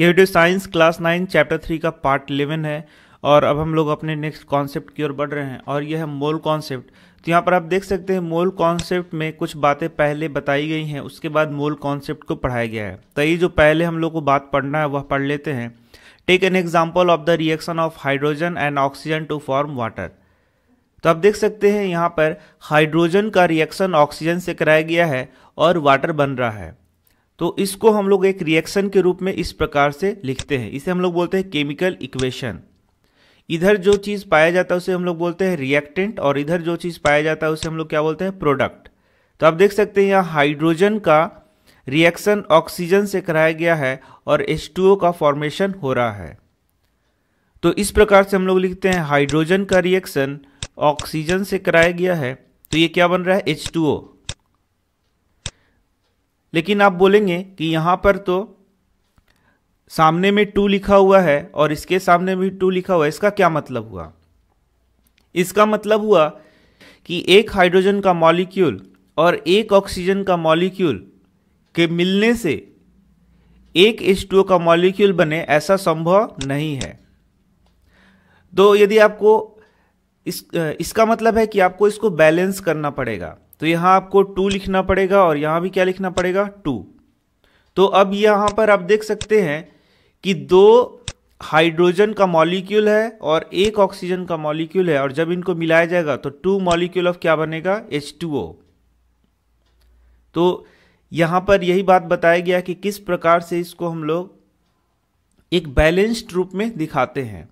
ये video science class nine chapter three का part eleven है और अब हम लोग अपने नेक्स्ट कॉन्सेप्ट की ओर बढ़ रहे हैं और यह है मोल कॉन्सेप्ट तो यहाँ पर आप देख सकते हैं मोल कॉन्सेप्ट में कुछ बातें पहले बताई गई हैं उसके बाद मोल कॉन्सेप्ट को पढ़ाया गया है तो ये जो पहले हम लोग को बात पढ़ना है वह पढ़ लेते हैं take an example of the reaction of hydrogen and oxygen to form water तो आप देख सकते हैं यहाँ पर हाइड्रोजन का रिएक्शन ऑक्सीजन से कराया गया है और वाटर बन रहा है तो इसको हम लोग एक रिएक्शन के रूप में इस प्रकार से लिखते हैं इसे हम लोग बोलते हैं केमिकल इक्वेशन इधर जो चीज़ पाया जाता है उसे हम लोग बोलते हैं रिएक्टेंट और इधर जो चीज़ पाया जाता है उसे हम लोग क्या बोलते हैं प्रोडक्ट तो आप देख सकते हैं यहाँ हाइड्रोजन का रिएक्शन ऑक्सीजन से कराया गया है और एस का फॉर्मेशन हो रहा है तो इस प्रकार से हम लोग लिखते हैं हाइड्रोजन का रिएक्शन ऑक्सीजन से कराया गया है तो ये क्या बन रहा है एच लेकिन आप बोलेंगे कि यहाँ पर तो सामने में टू लिखा हुआ है और इसके सामने भी टू लिखा हुआ है इसका क्या मतलब हुआ इसका मतलब हुआ कि एक हाइड्रोजन का मॉलिक्यूल और एक ऑक्सीजन का मॉलिक्यूल के मिलने से एक H2O का मॉलिक्यूल बने ऐसा संभव नहीं है तो यदि आपको इस इसका मतलब है कि आपको इसको बैलेंस करना पड़ेगा तो यहाँ आपको टू लिखना पड़ेगा और यहाँ भी क्या लिखना पड़ेगा टू तो अब यहाँ पर आप देख सकते हैं कि दो हाइड्रोजन का मॉलिक्यूल है और एक ऑक्सीजन का मॉलिक्यूल है और जब इनको मिलाया जाएगा तो टू मॉलिक्यूल ऑफ क्या बनेगा एच टू ओ तो यहाँ पर यही बात बताया गया कि किस प्रकार से इसको हम लोग एक बैलेंस्ड रूप में दिखाते हैं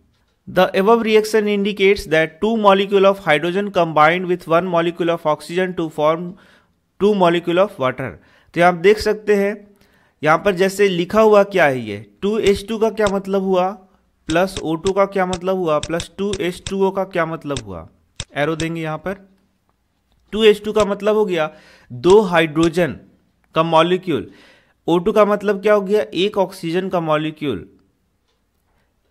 The above reaction indicates that two molecule of hydrogen combined with one molecule of oxygen to form two molecule of water. तो आप देख सकते हैं यहाँ पर जैसे लिखा हुआ क्या है ये टू एच टू का क्या मतलब हुआ प्लस ओ टू का क्या मतलब हुआ plus two H two O का क्या मतलब हुआ एरो देंगे यहाँ पर टू एच टू का मतलब हो गया दो हाइड्रोजन का मॉलिक्यूल ओ टू का मतलब क्या हो गया एक ऑक्सीजन का मॉलिक्यूल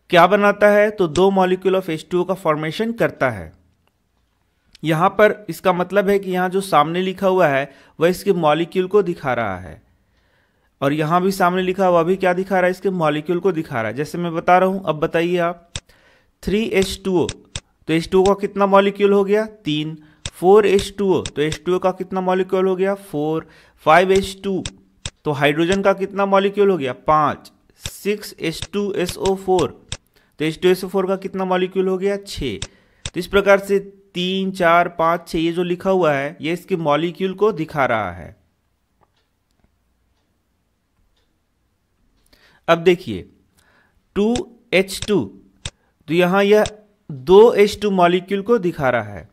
क्या बनाता है तो दो मॉलिक्यूल ऑफ एच का फॉर्मेशन करता है यहां पर इसका मतलब है कि यहां जो सामने लिखा हुआ है वह इसके मॉलिक्यूल को दिखा रहा है और यहां भी सामने लिखा हुआ भी क्या दिखा रहा है इसके मॉलिक्यूल को दिखा रहा है जैसे मैं बता रहा हूं अब बताइए आप थ्री एच टू ओ तो एच टू का कितना मॉलिक्यूल हो गया तीन फोर एच टू ओ तो एच टू का कितना मॉलिक्यूल हो गया फोर फाइव एच टू तो हाइड्रोजन का कितना मॉलिक्यूल हो गया पांच six H two S O four तो एच टू एस फोर का कितना मॉलिक्यूल हो गया छः तो इस प्रकार से तीन चार पाँच छः ये जो लिखा हुआ है ये इसके मॉलिक्यूल को दिखा रहा है अब देखिए टू एच टू तो यहाँ यह दो एच टू मॉलिक्यूल को दिखा रहा है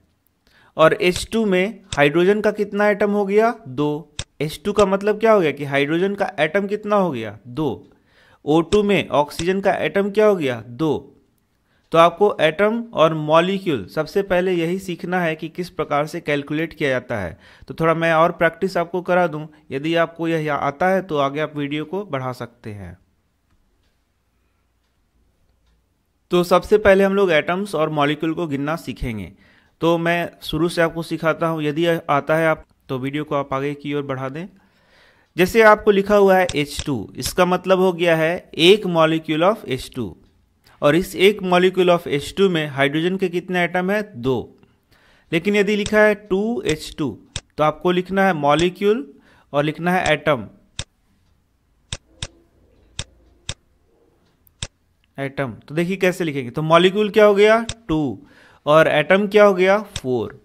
और एच टू में हाइड्रोजन का कितना एटम हो गया दो एच टू का मतलब क्या हो गया कि हाइड्रोजन का एटम कितना हो गया दो O2 में ऑक्सीजन का एटम क्या हो गया दो तो आपको एटम और मॉलिक्यूल सबसे पहले यही सीखना है कि किस प्रकार से कैलकुलेट किया जाता है तो थोड़ा मैं और प्रैक्टिस आपको करा दूं यदि आपको यह आता है तो आगे आप वीडियो को बढ़ा सकते हैं तो सबसे पहले हम लोग एटम्स और मॉलिक्यूल को गिनना सीखेंगे तो मैं शुरू से आपको सिखाता हूँ यदि आता है आप तो वीडियो को आप आगे की ओर बढ़ा दें जैसे आपको लिखा हुआ है H2 इसका मतलब हो गया है एक मॉलिक्यूल ऑफ H2 और इस एक मॉलिक्यूल ऑफ H2 में हाइड्रोजन के कितने आइटम है दो लेकिन यदि लिखा है 2H2 तो आपको लिखना है मॉलिक्यूल और लिखना है एटम एटम तो देखिए कैसे लिखेंगे तो मॉलिक्यूल क्या हो गया टू और एटम क्या हो गया फोर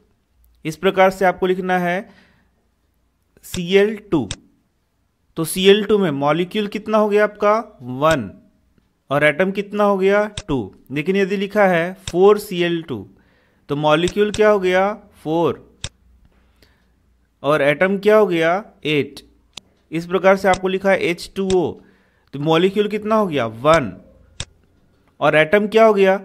इस प्रकार से आपको लिखना है सी एल टू तो Cl2 में मॉलिक्यूल कितना हो गया आपका वन और एटम कितना हो गया टू लेकिन यदि लिखा है फोर सी एल टू तो मॉलिक्यूल क्या हो गया फोर और एटम क्या हो गया एट इस प्रकार से आपको लिखा है एच टू ओ तो मॉलिक्यूल कितना हो गया वन और एटम क्या हो गया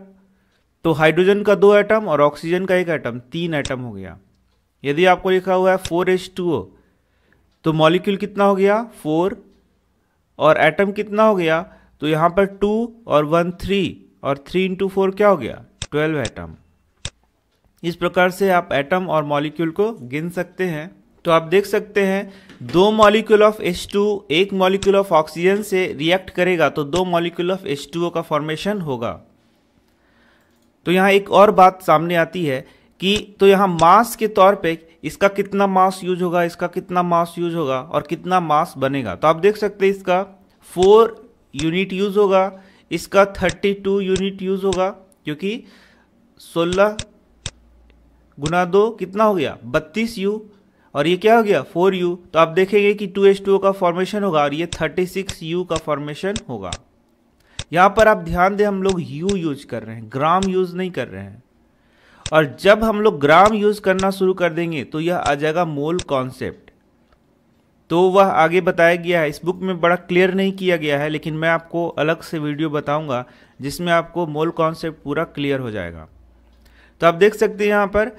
तो हाइड्रोजन का दो एटम और ऑक्सीजन का एक एटम तीन एटम हो गया यदि आपको लिखा हुआ है फोर एच टू ओ तो मॉलिक्यूल कितना हो गया फोर और एटम कितना हो गया तो यहाँ पर टू और वन थ्री और थ्री इंटू फोर क्या हो गया ट्वेल्व एटम इस प्रकार से आप एटम और मॉलिक्यूल को गिन सकते हैं तो आप देख सकते हैं दो मॉलिक्यूल ऑफ H2 एक मॉलिक्यूल ऑफ ऑक्सीजन से रिएक्ट करेगा तो दो मॉलिक्यूल ऑफ H2O का फॉर्मेशन होगा तो यहाँ एक और बात सामने आती है कि तो यहाँ मास के तौर पे इसका कितना मास यूज होगा इसका कितना मास यूज होगा और कितना मास बनेगा तो आप देख सकते हैं इसका फोर यूनिट यूज होगा इसका थर्टी टू यूनिट यूज होगा क्योंकि सोलह गुना दो कितना हो गया बत्तीस यू और ये क्या हो गया फोर यू तो आप देखेंगे कि टू एस टू का फॉर्मेशन होगा और ये थर्टी सिक्स यू का फॉर्मेशन होगा यहाँ पर आप ध्यान दें हम लोग यू यूज कर रहे हैं ग्राम यूज नहीं कर रहे हैं और जब हम लोग ग्राम यूज करना शुरू कर देंगे तो यह आ जाएगा मोल कॉन्सेप्ट तो वह आगे बताया गया है इस बुक में बड़ा क्लियर नहीं किया गया है लेकिन मैं आपको अलग से वीडियो बताऊंगा जिसमें आपको मोल कॉन्सेप्ट पूरा क्लियर हो जाएगा तो आप देख सकते हैं यहाँ पर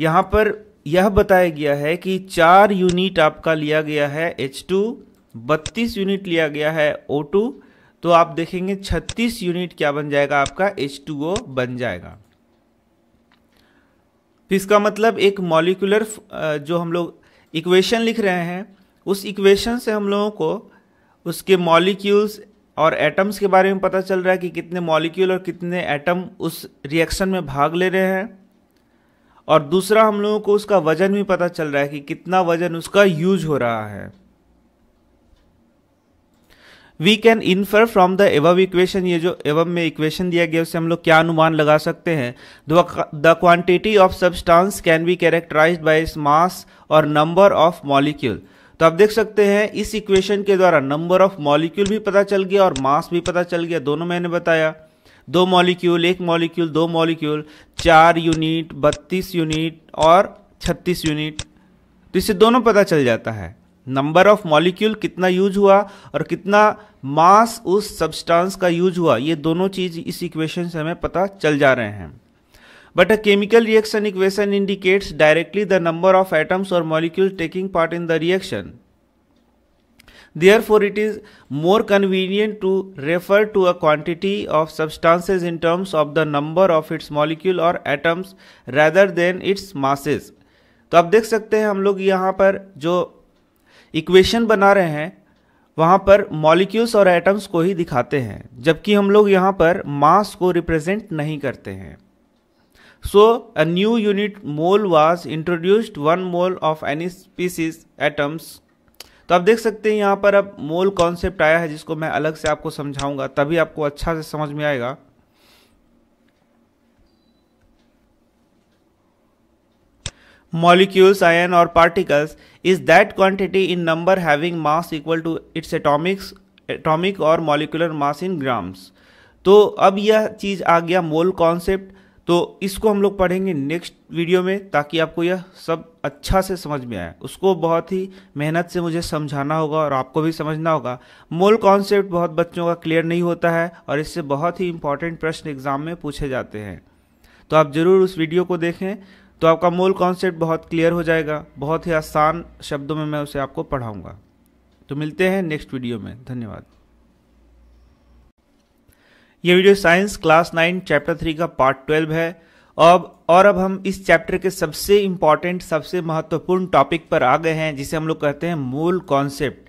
यहाँ पर यह बताया गया है कि चार यूनिट आपका लिया गया है एच टू बत्तीस यूनिट लिया गया है ओ टू तो आप देखेंगे छत्तीस यूनिट क्या बन जाएगा आपका एच टू ओ बन जाएगा तो इसका मतलब एक मॉलिकुलर जो हम लोग इक्वेशन लिख रहे हैं उस इक्वेशन से हम लोगों को उसके मॉलिक्यूल्स और एटम्स के बारे में पता चल रहा है कि कितने मॉलिक्यूल और कितने एटम उस रिएक्शन में भाग ले रहे हैं और दूसरा हम लोगों को उसका वजन भी पता चल रहा है कि कितना वजन उसका यूज हो रहा है we can infer from the एवम इक्वेशन ये जो एवम में इक्वेशन दिया गया उससे हम लोग क्या अनुमान लगा सकते हैं the quantity of substance can be characterise by mass और नंबर ऑफ मॉलिक्यूल तो आप देख सकते हैं इस इक्वेशन के द्वारा नंबर ऑफ मॉलिक्यूल भी पता चल गया और मास भी पता चल गया दोनों मैंने बताया दो मॉलिक्यूल एक मॉलिक्यूल दो मॉलिक्यूल चार यूनिट बत्तीस यूनिट और छत्तीस यूनिट तो इससे दोनों पता चल जाता है नंबर ऑफ मॉलिक्यूल कितना यूज हुआ और कितना मास उस सब्सटेंस का यूज हुआ ये दोनों चीज इस इक्वेशन से हमें पता चल जा रहे हैं but a chemical reaction equation indicates directly the number of atoms और molecule taking part in the reaction therefore it is more convenient to refer to a quantity of substances in terms of the number of its molecule or atoms rather than its masses तो आप देख सकते हैं हम लोग यहाँ पर जो इक्वेशन बना रहे हैं वहाँ पर मॉलिक्यूल्स और एटम्स को ही दिखाते हैं जबकि हम लोग यहाँ पर मास को रिप्रेजेंट नहीं करते हैं so a new unit mole was introduced one mole of any species atoms तो आप देख सकते हैं यहाँ पर अब मोल कॉन्सेप्ट आया है जिसको मैं अलग से आपको समझाऊंगा तभी आपको अच्छा से समझ में आएगा molecules, ion or particles is that quantity in number having mass equal to its atomic atomic or molecular mass in grams. तो अब यह चीज़ आ गया मोल कॉन्सेप्ट तो इसको हम लोग पढ़ेंगे नेक्स्ट वीडियो में ताकि आपको यह सब अच्छा से समझ में आए उसको बहुत ही मेहनत से मुझे समझाना होगा और आपको भी समझना होगा मोल कॉन्सेप्ट बहुत बच्चों का क्लियर नहीं होता है और इससे बहुत ही इंपॉर्टेंट प्रश्न एग्जाम में पूछे जाते हैं तो आप ज़रूर उस वीडियो को देखें तो आपका मूल कॉन्सेप्ट बहुत क्लियर हो जाएगा बहुत ही आसान शब्दों में मैं उसे आपको पढ़ाऊंगा तो मिलते हैं नेक्स्ट वीडियो में धन्यवाद ये video science class nine chapter three का पार्ट ट्वेल्व है अब और अब हम इस चैप्टर के सबसे इंपॉर्टेंट सबसे महत्वपूर्ण टॉपिक पर आ गए हैं जिसे हम लोग कहते हैं मूल कॉन्सेप्ट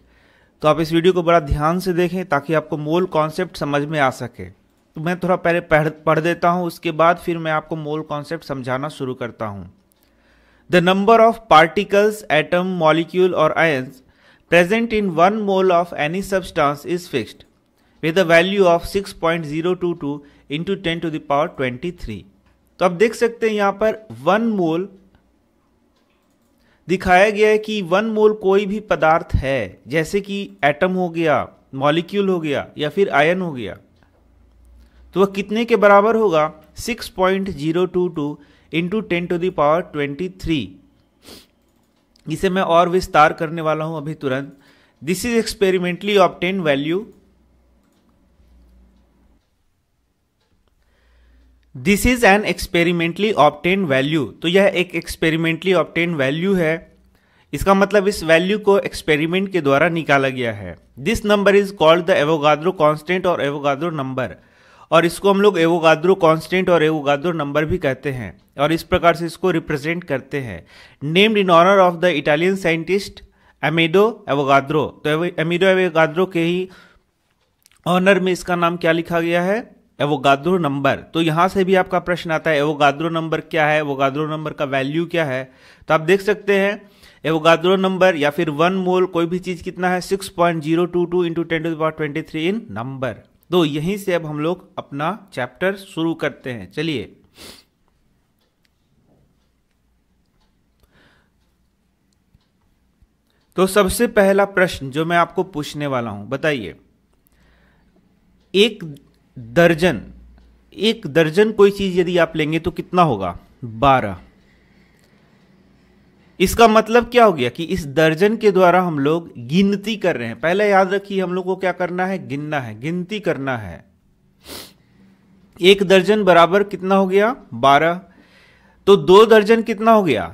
तो आप इस वीडियो को बड़ा ध्यान से देखें ताकि आपको मूल कॉन्सेप्ट समझ में आ सके तो मैं थोड़ा पहले पढ़ पढ़ देता हूं उसके बाद फिर मैं आपको मोल कॉन्सेप्ट समझाना शुरू करता हूं the number of particles atom molecule और ions present in one mole of any substance is fixed with a value of 6.022 into ten to the power twenty three तो आप देख सकते हैं यहां पर वन मोल दिखाया गया है कि वन मोल कोई भी पदार्थ है जैसे कि एटम हो गया मॉलिक्यूल हो गया या फिर आयन हो गया तो वह कितने के बराबर होगा 6.022 point zero two two into ten to the power twenty three इसे मैं और विस्तार करने वाला हूं अभी तुरंत this is experimentally obtain value this is an experimentally obtain value तो यह एक एक्सपेरिमेंटली ऑप्टेन वैल्यू है इसका मतलब इस वैल्यू को एक्सपेरिमेंट के द्वारा निकाला गया है this number is called the Avogadro constant और एवोगाद्रो नंबर और इसको हम लोग एवोगाद्रो कांस्टेंट और एवोगाद्रो नंबर भी कहते हैं और इस प्रकार से इसको रिप्रेजेंट करते हैं named in honour of the Italian scientist Amedeo Avogadro तो एमेडो एवोगाद्रो के ही ऑनर में इसका नाम क्या लिखा गया है एवोगाद्रो नंबर तो यहाँ से भी आपका प्रश्न आता है एवोगाद्रो नंबर क्या है एवोगाद्रो नंबर का वैल्यू क्या है तो आप देख सकते हैं एवोगाद्रो नंबर या फिर वन मोल कोई भी चीज़ कितना है six point zero two two into ten to power twenty three in number तो यहीं से अब हम लोग अपना चैप्टर शुरू करते हैं चलिए तो सबसे पहला प्रश्न जो मैं आपको पूछने वाला हूं बताइए एक दर्जन एक दर्जन कोई चीज यदि आप लेंगे तो कितना होगा बारह इसका मतलब क्या हो गया कि इस दर्जन के द्वारा हम लोग गिनती कर रहे हैं पहले याद रखिए हम लोग को क्या करना है गिनना है गिनती करना है एक दर्जन बराबर कितना हो गया बारह तो दो दर्जन कितना हो गया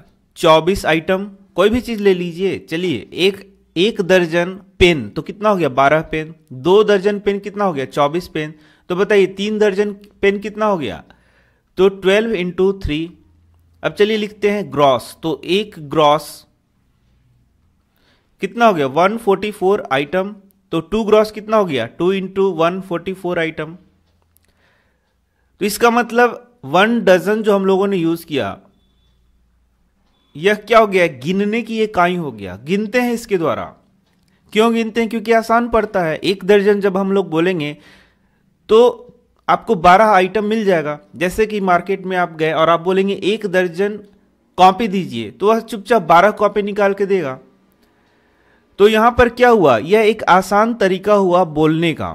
चौबीस आइटम कोई भी चीज ले लीजिए चलिए एक एक दर्जन पेन तो कितना हो गया बारह पेन दो दर्जन पेन कितना हो गया चौबीस पेन तो बताइए तीन दर्जन पेन कितना हो गया तो ट्वेल्व इंटू थ्री अब चलिए लिखते हैं ग्रॉस तो एक ग्रॉस कितना हो गया 144 आइटम तो टू ग्रॉस कितना हो गया टू इंटू वन आइटम तो इसका मतलब वन डजन जो हम लोगों ने यूज किया यह क्या हो गया गिनने की इकाई हो गया गिनते हैं इसके द्वारा क्यों गिनते हैं क्योंकि आसान पड़ता है एक दर्जन जब हम लोग बोलेंगे तो आपको 12 आइटम मिल जाएगा जैसे कि मार्केट में आप गए और आप बोलेंगे एक दर्जन कॉपी दीजिए तो वह चुपचाप 12 कॉपी निकाल के देगा तो यहाँ पर क्या हुआ यह एक आसान तरीका हुआ बोलने का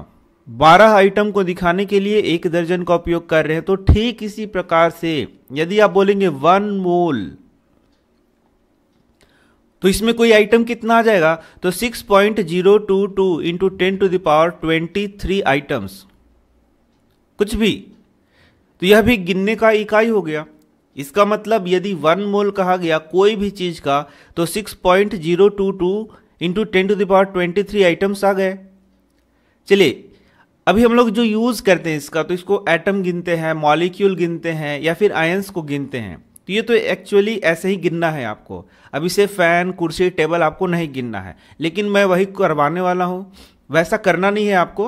12 आइटम को दिखाने के लिए एक दर्जन का उपयोग कर रहे हैं तो ठीक इसी प्रकार से यदि आप बोलेंगे वन मोल तो इसमें कोई आइटम कितना आ जाएगा तो 6.022 point zero two two into ten to the power twenty three items कुछ भी तो यह भी गिनने का इकाई हो गया इसका मतलब यदि वन मोल कहा गया कोई भी चीज़ का तो six point zero two two into ten to the power twenty three items आ गए चलिए अभी हम लोग जो यूज़ करते हैं इसका तो इसको एटम गिनते हैं मॉलिक्यूल गिनते हैं या फिर आयंस को गिनते हैं तो ये तो एक्चुअली ऐसे ही गिनना है आपको अब इसे फैन कुर्सी टेबल आपको नहीं गिनना है लेकिन मैं वही करवाने वाला हूँ वैसा करना नहीं है आपको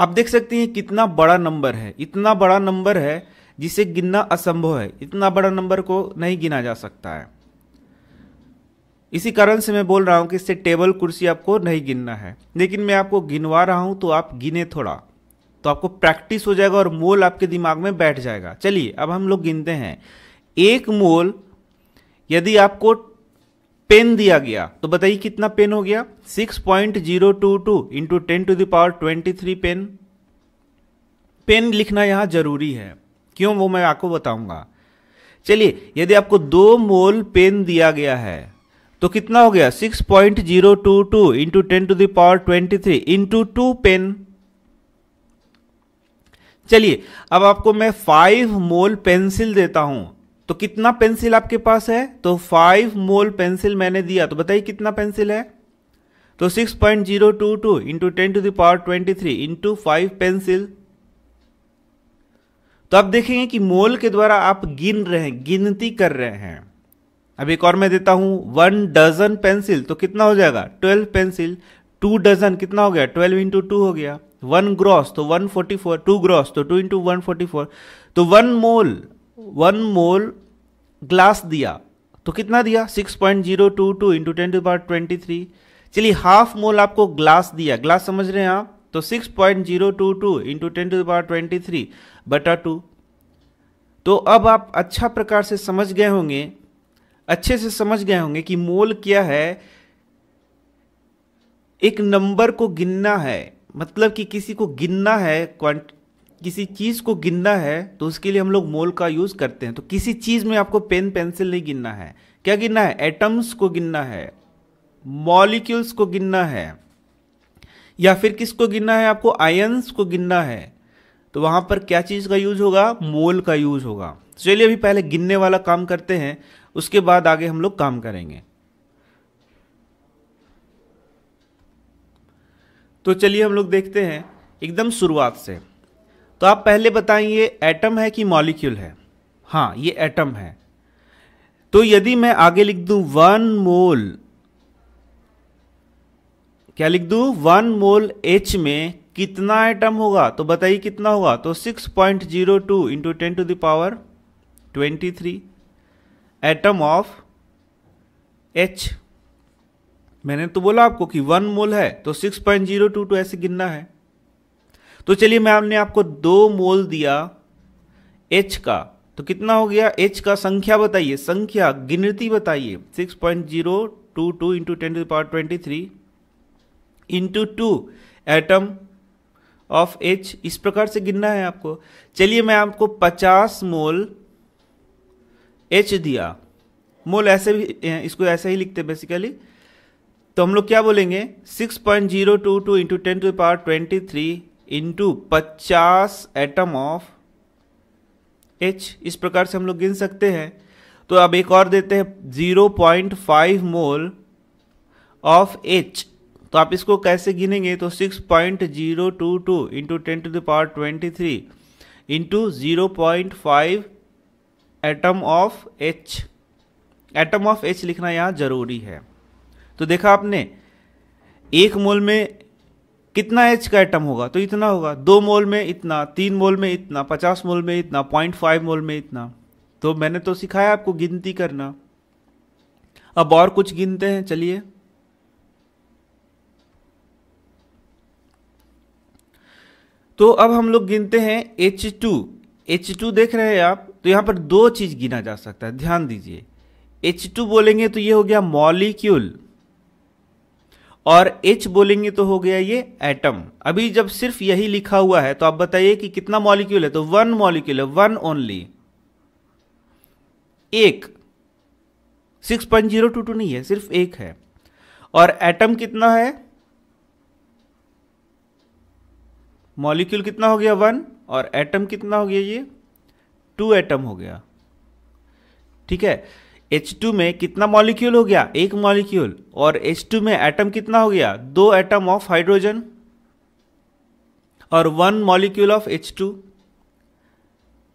आप देख सकते हैं कितना बड़ा नंबर है इतना बड़ा नंबर है जिसे गिनना असंभव है इतना बड़ा नंबर को नहीं गिना जा सकता है इसी कारण से मैं बोल रहा हूं कि इससे टेबल कुर्सी आपको नहीं गिनना है लेकिन मैं आपको गिनवा रहा हूं तो आप गिने थोड़ा तो आपको प्रैक्टिस हो जाएगा और मोल आपके दिमाग में बैठ जाएगा चलिए अब हम लोग गिनते हैं एक मोल यदि आपको पेन दिया गया तो बताइए कितना पेन हो गया six point zero two two into ten to the power twenty three pen pen लिखना यहां जरूरी है क्यों वो मैं आपको बताऊंगा चलिए यदि आपको दो मोल पेन दिया गया है तो कितना हो गया six point zero two two into ten to the power twenty three into two pen चलिए अब आपको मैं फाइव मोल पेंसिल देता हूं तो कितना पेंसिल आपके पास है तो फाइव मोल पेंसिल मैंने दिया तो बताइए कितना पेंसिल है तो 6.022 point zero two two into ten to the power twenty three into five pencil तो आप देखेंगे कि मोल के द्वारा आप गिन रहे हैं गिनती कर रहे हैं अब एक और मैं देता हूं वन डजन पेंसिल तो कितना हो जाएगा ट्वेल्व पेंसिल टू डजन कितना हो गया ट्वेल्व इंटू टू हो गया वन ग्रॉस तो one forty four two gross तो two into one forty four तो one mole one mole glass दिया तो कितना दिया six point zero two two into ten to power twenty three चलिए हाफ मोल आपको ग्लास दिया ग्लास समझ रहे हैं आप तो 6.022 point zero two two into ten to the power twenty three बटा टू तो अब आप अच्छा प्रकार से समझ गए होंगे अच्छे से समझ गए होंगे कि मोल क्या है एक नंबर को गिनना है मतलब कि किसी को गिनना है क्वांट किसी चीज़ को गिनना है तो उसके लिए हम लोग मोल का यूज़ करते हैं तो किसी चीज़ में आपको पेन पेंसिल नहीं गिनना है क्या गिनना है एटम्स को गिनना है मॉलिक्यूल्स को गिनना है या फिर किसको गिनना है आपको आयंस को गिनना है तो वहां पर क्या चीज का यूज होगा मोल का यूज होगा तो चलिए अभी पहले गिनने वाला काम करते हैं उसके बाद आगे हम लोग काम करेंगे तो चलिए हम लोग देखते हैं एकदम शुरुआत से तो आप पहले बताइए एटम है कि मॉलिक्यूल है हाँ ये एटम है तो यदि मैं आगे लिख दूं वन मोल क्या लिख दू वन मोल एच में कितना आइटम होगा तो बताइए कितना होगा तो 6.02 point zero two into ten to the power twenty three atom of H मैंने तो बोला आपको कि वन मोल है तो six point zero two two तो ऐसे गिनना है तो चलिए मैम ने आपको दो मोल दिया एच का तो कितना हो गया एच का संख्या बताइए संख्या गिनती बताइए 6.022 point zero two two into ten to the power twenty three into two atom of H इस प्रकार से गिनना है आपको चलिए मैं आपको 50 मोल एच दिया मोल ऐसे भी इसको ऐसे ही लिखते बेसिकली तो हम लोग क्या बोलेंगे 6.022 point zero two two into ten to power twenty three into पचास एटम ऑफ एच इस प्रकार से हम लोग गिन सकते हैं तो अब एक और देते हैं 0.5 मोल ऑफ एच तो आप इसको कैसे गिनेंगे तो six point zero two two into ten to the power twenty three into zero point five atom of H atom of H लिखना यहाँ ज़रूरी है तो देखा आपने एक मोल में कितना एच का एटम होगा तो इतना होगा दो मोल में इतना तीन मोल में इतना पचास मोल में इतना पॉइंट फाइव मोल में इतना तो मैंने तो सिखाया आपको गिनती करना अब और कुछ गिनते हैं चलिए तो अब हम लोग गिनते हैं एच टू एच टू देख रहे हैं आप तो यहाँ पर दो चीज़ गिना जा सकता है ध्यान दीजिए एच टू बोलेंगे तो ये हो गया मॉलिक्यूल और एच बोलेंगे तो हो गया ये एटम अभी जब सिर्फ यही लिखा हुआ है तो आप बताइए कि कितना मॉलिक्यूल है तो वन मॉलिक्यूल है वन ओनली एक six point zero two two नहीं है सिर्फ एक है और एटम कितना है मॉलिक्यूल कितना हो गया वन और एटम कितना हो गया ये टू एटम हो गया ठीक है H2 में कितना मॉलिक्यूल हो गया एक मॉलिक्यूल और H2 में एटम कितना हो गया दो एटम ऑफ हाइड्रोजन और वन मॉलिक्यूल ऑफ H2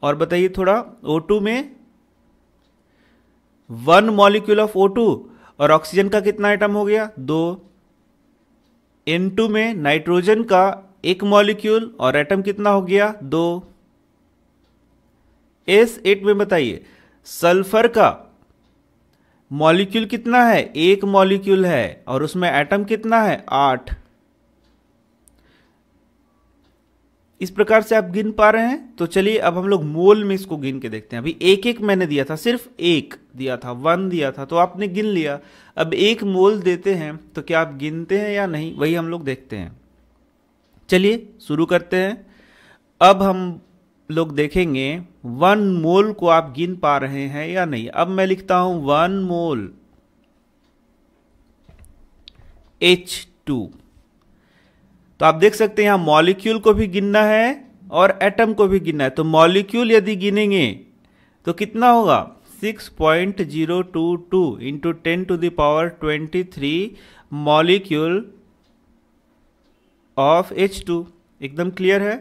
और बताइए थोड़ा O2 में वन मॉलिक्यूल ऑफ O2 और ऑक्सीजन का कितना एटम हो गया दो N2 में नाइट्रोजन का एक मॉलिक्यूल और एटम कितना हो गया दो एस एट में बताइए सल्फर का मॉलिक्यूल कितना है एक मॉलिक्यूल है और उसमें एटम कितना है आठ इस प्रकार से आप गिन पा रहे हैं तो चलिए अब हम लोग मोल में इसको गिन के देखते हैं अभी एक एक मैंने दिया था सिर्फ एक दिया था वन दिया था तो आपने गिन लिया अब एक मोल देते हैं तो क्या आप गिनते हैं या नहीं वही हम लोग देखते हैं चलिए शुरू करते हैं अब हम लोग देखेंगे वन मोल को आप गिन पा रहे हैं या नहीं अब मैं लिखता हूं वन मोल एच टू तो आप देख सकते हैं यहां मॉलिक्यूल को भी गिनना है और एटम को भी गिनना है तो मॉलिक्यूल यदि गिनेंगे तो कितना होगा 6.022 point zero two two into ten to the power twenty three molecule of H two एकदम क्लियर है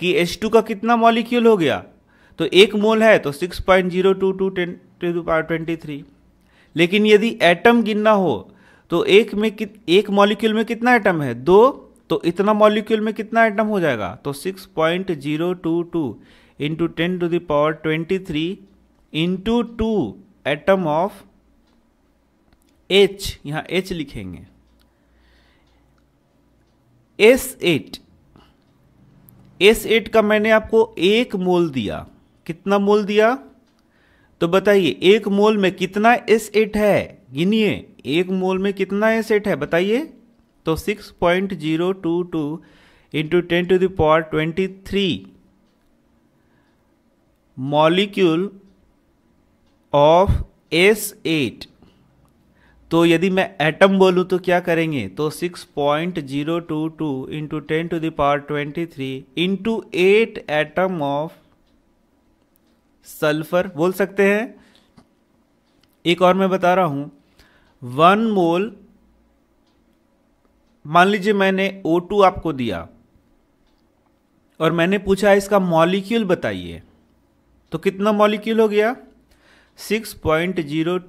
कि एच टू का कितना मॉलिक्यूल हो गया तो एक मोल है तो six point zero two to ten to power twenty three लेकिन यदि एटम गिनना हो तो एक में कित एक मॉलिक्यूल में कितना एटम है दो तो इतना मॉलिक्यूल में कितना एटम हो जाएगा तो six point zero two two into ten to the power twenty three into two atom of H यहाँ एच लिखेंगे एस एट एस एट का मैंने आपको एक मोल दिया कितना मोल दिया तो बताइए एक मोल में कितना एस एट है गिनिए एक मोल में कितना एस एट है बताइए तो six point zero two two into ten to the power twenty three molecule of S eight तो यदि मैं एटम बोलूँ तो क्या करेंगे तो 6.022 point zero two two into ten to the power twenty three into eight atom of sulphur बोल सकते हैं एक और मैं बता रहा हूं वन मोल मान लीजिए मैंने O2 आपको दिया और मैंने पूछा इसका मॉलिक्यूल बताइए तो कितना मॉलिक्यूल हो गया 6.022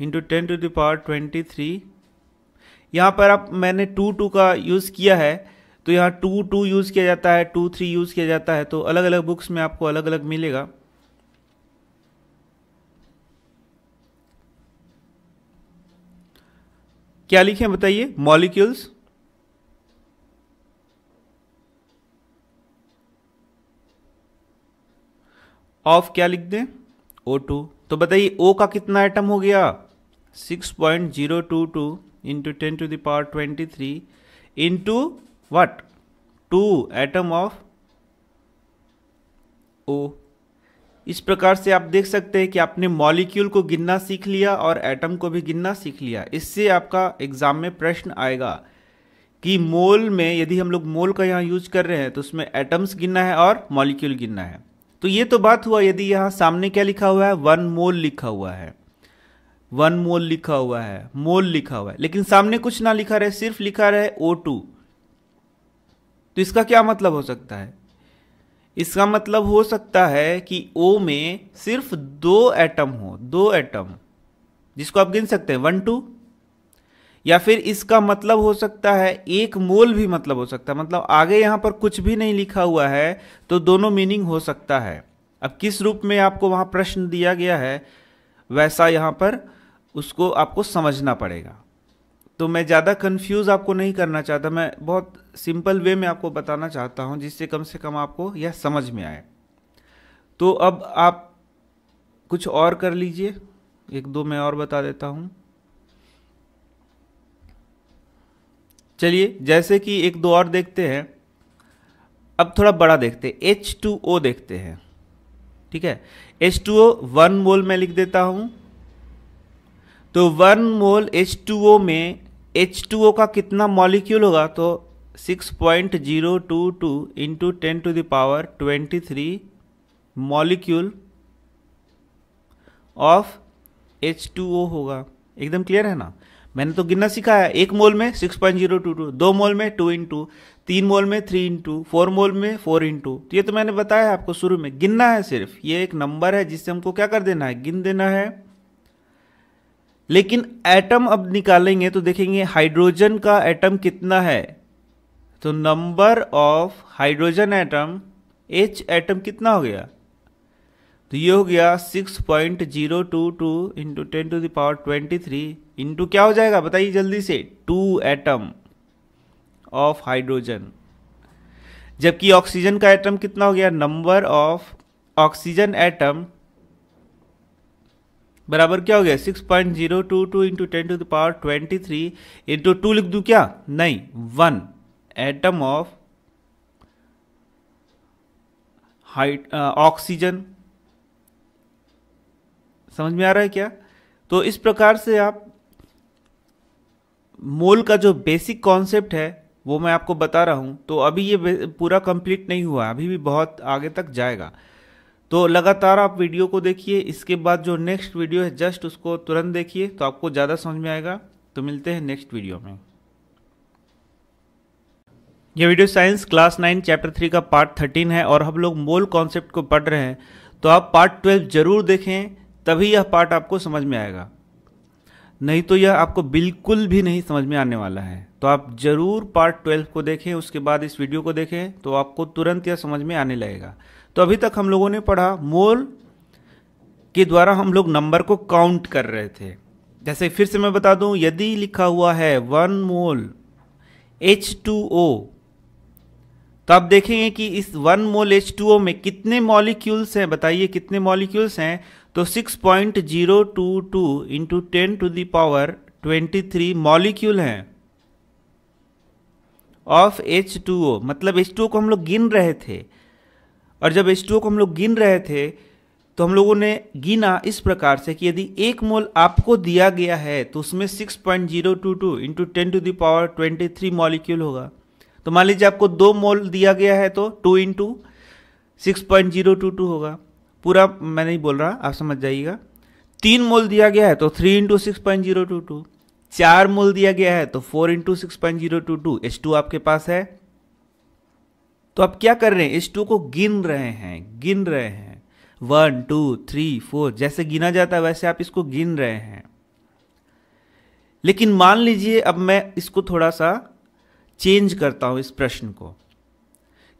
into ten to the power twenty three यहाँ पर आप मैंने टू टू का यूज़ किया है तो यहाँ टू टू यूज़ किया जाता है टू थ्री यूज़ किया जाता है तो अलग अलग बुक्स में आपको अलग अलग मिलेगा क्या लिखें बताइए मॉलिक्यूल्स ऑफ क्या लिख दें ओ टू तो बताइए ओ का कितना आइटम हो गया six point zero two two into ten to the power twenty three into what two atom of O इस प्रकार से आप देख सकते हैं कि आपने मॉलिक्यूल को गिनना सीख लिया और एटम को भी गिनना सीख लिया इससे आपका एग्जाम में प्रश्न आएगा कि मोल में यदि हम लोग मोल का यहाँ यूज कर रहे हैं तो उसमें एटम्स गिनना है और मॉलिक्यूल गिनना है तो ये तो बात हुआ यदि यहाँ सामने क्या लिखा हुआ है वन मोल लिखा हुआ है वन मोल लिखा हुआ है मोल लिखा हुआ है लेकिन सामने कुछ ना लिखा रहे सिर्फ लिखा रहे ओ टू तो इसका क्या मतलब हो सकता है इसका मतलब हो सकता है कि ओ में सिर्फ दो एटम हो दो एटम जिसको आप गिन सकते हैं वन टू या फिर इसका मतलब हो सकता है एक मोल भी मतलब हो सकता है मतलब आगे यहां पर कुछ भी नहीं लिखा हुआ है तो दोनों मीनिंग हो सकता है अब किस रूप में आपको वहां प्रश्न दिया गया है वैसा यहां पर उसको आपको समझना पड़ेगा तो मैं ज़्यादा कंफ्यूज आपको नहीं करना चाहता मैं बहुत सिंपल वे में आपको बताना चाहता हूँ जिससे कम से कम आपको यह समझ में आए तो अब आप कुछ और कर लीजिए एक दो मैं और बता देता हूँ चलिए जैसे कि एक दो और देखते हैं अब थोड़ा बड़ा देखते हैं एच टू ओ देखते हैं ठीक है H two O one mole में लिख देता हूँ तो one mole H two O में एच टू ओ का कितना मॉलिक्यूल होगा तो six point zero two two into ten to the power twenty three molecule of H two O होगा एकदम क्लियर है ना मैंने तो गिनना सिखाया एक मोल में six point zero two two दो मोल में टू इंटू तीन मोल में थ्री इंटू फोर मोल में फोर इंटू तो ये तो मैंने बताया आपको शुरू में गिनना है सिर्फ ये एक नंबर है जिससे हमको क्या कर देना है गिन देना है लेकिन एटम अब निकालेंगे तो देखेंगे हाइड्रोजन का एटम कितना है तो number of hydrogen atom H atom कितना हो गया तो ये हो गया six point zero two two into ten to the power twenty three into क्या हो जाएगा बताइए जल्दी से टू एटम ऑफ हाइड्रोजन जबकि ऑक्सीजन का एटम कितना हो गया नंबर ऑफ ऑक्सीजन एटम बराबर क्या हो गया six point zero two two into ten to the power twenty three into two लिख दू क्या नहीं वन एटम ऑफ हाइट ऑक्सीजन समझ में आ रहा है क्या तो इस प्रकार से आप मोल का जो बेसिक कॉन्सेप्ट है वो मैं आपको बता रहा हूं तो अभी ये पूरा कंप्लीट नहीं हुआ अभी भी बहुत आगे तक जाएगा तो लगातार आप वीडियो को देखिए इसके बाद जो नेक्स्ट वीडियो है जस्ट उसको तुरंत देखिए तो आपको ज़्यादा समझ में आएगा तो मिलते हैं नेक्स्ट वीडियो में यह video science class nine chapter three का पार्ट थर्टीन है और हम लोग मोल कॉन्सेप्ट को पढ़ रहे हैं तो आप पार्ट ट्वेल्व जरूर देखें तभी यह पार्ट आपको समझ में आएगा नहीं तो यह आपको बिल्कुल भी नहीं समझ में आने वाला है तो आप ज़रूर पार्ट ट्वेल्व को देखें उसके बाद इस वीडियो को देखें तो आपको तुरंत यह समझ में आने लगेगा तो अभी तक हम लोगों ने पढ़ा मोल के द्वारा हम लोग नंबर को काउंट कर रहे थे जैसे फिर से मैं बता दूं यदि लिखा हुआ है one mole H two O तो आप देखेंगे कि इस one mole H two O में कितने मॉलिक्यूल्स हैं बताइए कितने मॉलिक्यूल्स हैं तो six point zero two two into ten to the power twenty three molecule हैं ऑफ एच टू ओ मतलब एच टू ओ को हम लोग गिन रहे थे और जब एच को हम लोग गिन रहे थे तो हम लोगों ने गिना इस प्रकार से कि यदि एक मोल आपको दिया गया है तो उसमें 6.022 point zero two two into ten to the power twenty three molecule होगा तो मान लीजिए आपको दो मोल दिया गया है तो two into six point zero two two होगा पूरा मैं नहीं बोल रहा आप समझ जाइएगा तीन मोल दिया गया है तो three into six point zero two two चार मोल दिया गया है तो four into six point zero two two H two आपके पास है तो आप क्या कर रहे हैं इस टू को गिन रहे हैं गिन रहे हैं वन टू थ्री फोर जैसे गिना जाता है वैसे आप इसको गिन रहे हैं लेकिन मान लीजिए अब मैं इसको थोड़ा सा चेंज करता हूं इस प्रश्न को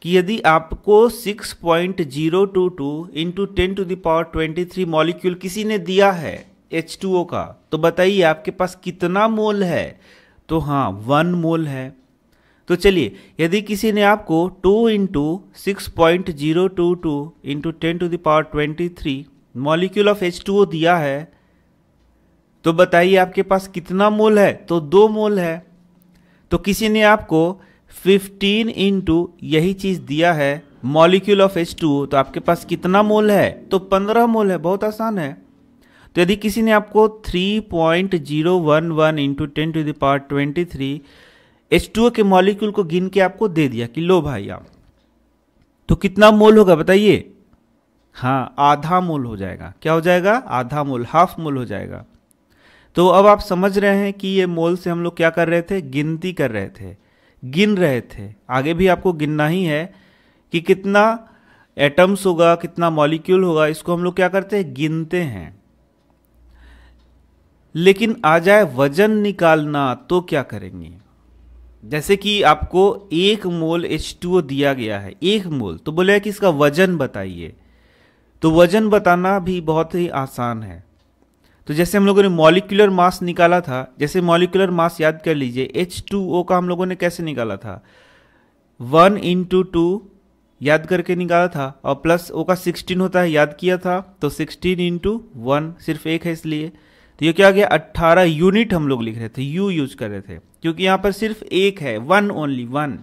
कि यदि आपको 6.022 point zero two two into ten to the power twenty three molecule किसी ने दिया है H2O का तो बताइए आपके पास कितना मोल है तो हाँ वन मोल है तो चलिए यदि किसी ने आपको two into six point zero two two into ten to the power twenty three molecule of H two O दिया है तो बताइए आपके पास कितना मोल है तो दो मोल है तो किसी ने आपको फिफ्टीन इंटू यही चीज़ दिया है मॉलिक्यूल ऑफ एच टू तो आपके पास कितना मोल है तो पंद्रह मोल है बहुत आसान है तो यदि किसी ने आपको three point zero one one into ten to the power twenty three H2O के मॉलिक्यूल को गिन के आपको दे दिया कि लो भाई आप तो कितना मोल होगा बताइए हाँ आधा मोल हो जाएगा क्या हो जाएगा आधा मोल हाफ मोल हो जाएगा तो अब आप समझ रहे हैं कि ये मोल से हम लोग क्या कर रहे थे गिनती कर रहे थे गिन रहे थे आगे भी आपको गिनना ही है कि कितना एटम्स होगा कितना मॉलिक्यूल होगा इसको हम लोग क्या करते हैं गिनते हैं लेकिन आ जाए वजन निकालना तो क्या करेंगे जैसे कि आपको एक मोल H2O दिया गया है एक मोल तो बोले कि इसका वजन बताइए तो वजन बताना भी बहुत ही आसान है तो जैसे हम लोगों ने मॉलिकुलर मास निकाला था जैसे मॉलिकुलर मास याद कर लीजिए ओ का हम लोगों ने कैसे निकाला था वन इंटू टू याद करके निकाला था और प्लस ओ का सिक्सटीन होता है याद किया था तो सिक्सटीन इंटू वन सिर्फ एक है इसलिए तो ये क्या गया अट्ठारह यूनिट हम लोग लिख रहे थे यू यूज कर रहे थे क्योंकि यहां पर सिर्फ एक है वन ओनली वन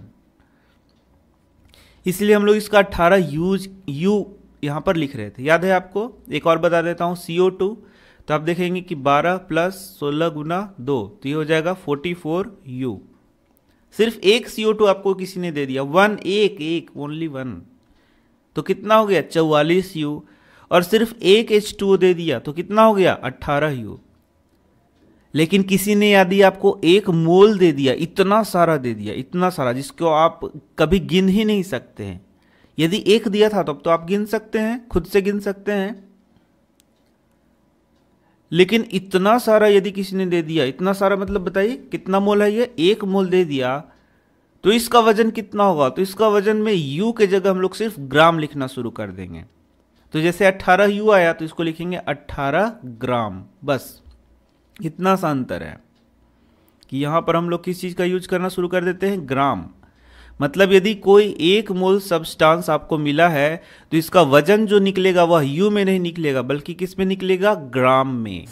इसलिए हम लोग इसका अट्ठारह यूज यू यहां पर लिख रहे थे याद है आपको एक और बता देता हूं सीओ टू तो आप देखेंगे कि 12 प्लस सोलह गुना दो तो ये हो जाएगा 44 यू सिर्फ एक सीओ टू आपको किसी ने दे दिया वन एक एक ओनली वन तो कितना हो गया चौवालीस यू और सिर्फ एक एच टू दे दिया तो कितना हो गया अट्ठारह यू लेकिन किसी ने यदि आपको एक मोल दे दिया इतना सारा दे दिया इतना सारा जिसको आप कभी गिन ही नहीं सकते हैं यदि एक दिया था तब तो आप गिन सकते हैं खुद से गिन सकते हैं लेकिन इतना सारा यदि किसी ने दे दिया इतना सारा मतलब बताइए कितना मोल है ये एक मोल दे दिया तो इसका वजन कितना होगा तो इसका वजन में यू के जगह हम लोग सिर्फ ग्राम लिखना शुरू कर देंगे तो जैसे 18 यू आया तो इसको लिखेंगे 18 ग्राम बस इतना सा अंतर है कि यहाँ पर हम लोग किस चीज़ का यूज करना शुरू कर देते हैं ग्राम मतलब यदि कोई एक मोल सब्सटेंस आपको मिला है तो इसका वजन जो निकलेगा वह यू में नहीं निकलेगा बल्कि किस में निकलेगा ग्राम में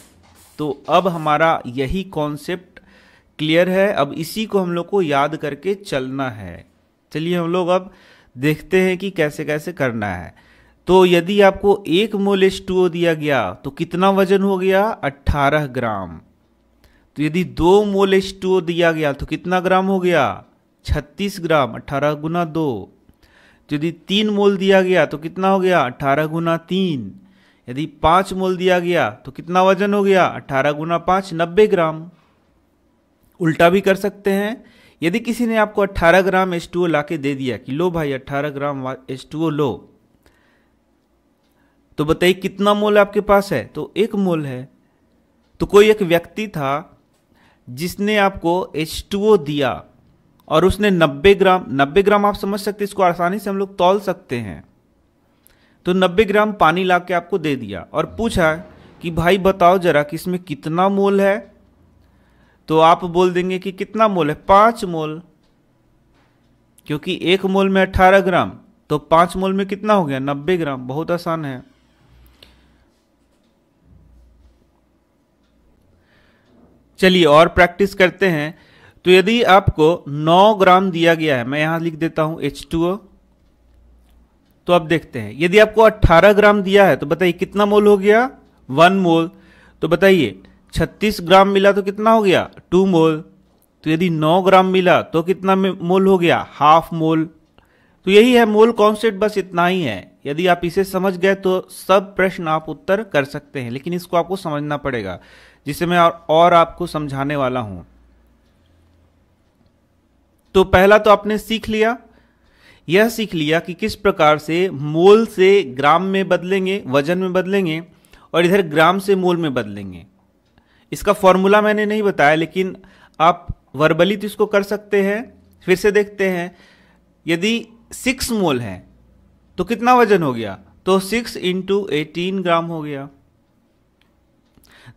तो अब हमारा यही कॉन्सेप्ट क्लियर है अब इसी को हम लोग को याद करके चलना है चलिए हम लोग अब देखते हैं कि कैसे कैसे करना है तो यदि आपको एक मोल एच टू ओ दिया गया तो कितना वजन हो गया 18 ग्राम तो यदि दो मोल एच टू ओ दिया गया तो कितना ग्राम हो गया 36 ग्राम 18 गुना दो यदि तीन मोल दिया गया तो कितना हो गया 18 गुना तीन यदि पाँच मोल दिया गया तो कितना वजन हो गया 18 गुना पाँच नब्बे ग्राम उल्टा भी कर सकते हैं यदि किसी ने आपको 18 ग्राम एच टू ओ ला के दे दिया कि लो भाई 18 ग्राम एच टू ओ लो तो बताइए कितना मोल आपके पास है तो एक मोल है तो कोई एक व्यक्ति था जिसने आपको ओ दिया और उसने 90 ग्राम 90 ग्राम आप समझ सकते इसको आसानी से हम लोग तोल सकते हैं तो 90 ग्राम पानी ला के आपको दे दिया और पूछा कि भाई बताओ जरा कि इसमें कितना मोल है तो आप बोल देंगे कि कितना मोल है पाँच मोल क्योंकि एक मोल में अट्ठारह ग्राम तो पाँच मोल में कितना हो गया नब्बे ग्राम बहुत आसान है चलिए और प्रैक्टिस करते हैं तो यदि आपको 9 ग्राम दिया गया है मैं यहां लिख देता हूं एच तो अब देखते हैं यदि आपको 18 ग्राम दिया है तो बताइए कितना मोल हो गया वन मोल तो बताइए 36 ग्राम मिला तो कितना हो गया टू मोल तो यदि 9 ग्राम मिला तो कितना मोल हो गया हाफ मोल तो यही है मोल कॉन्सेप्ट बस इतना ही है यदि आप इसे समझ गए तो सब प्रश्न आप उत्तर कर सकते हैं लेकिन इसको आपको समझना पड़ेगा जिसे मैं और आपको समझाने वाला हूं तो पहला तो आपने सीख लिया यह सीख लिया कि किस प्रकार से मोल से ग्राम में बदलेंगे वजन में बदलेंगे और इधर ग्राम से मोल में बदलेंगे इसका फॉर्मूला मैंने नहीं बताया लेकिन आप वर्बली तो इसको कर सकते हैं फिर से देखते हैं यदि सिक्स मोल है तो कितना वजन हो गया तो सिक्स इंटू एटीन ग्राम हो गया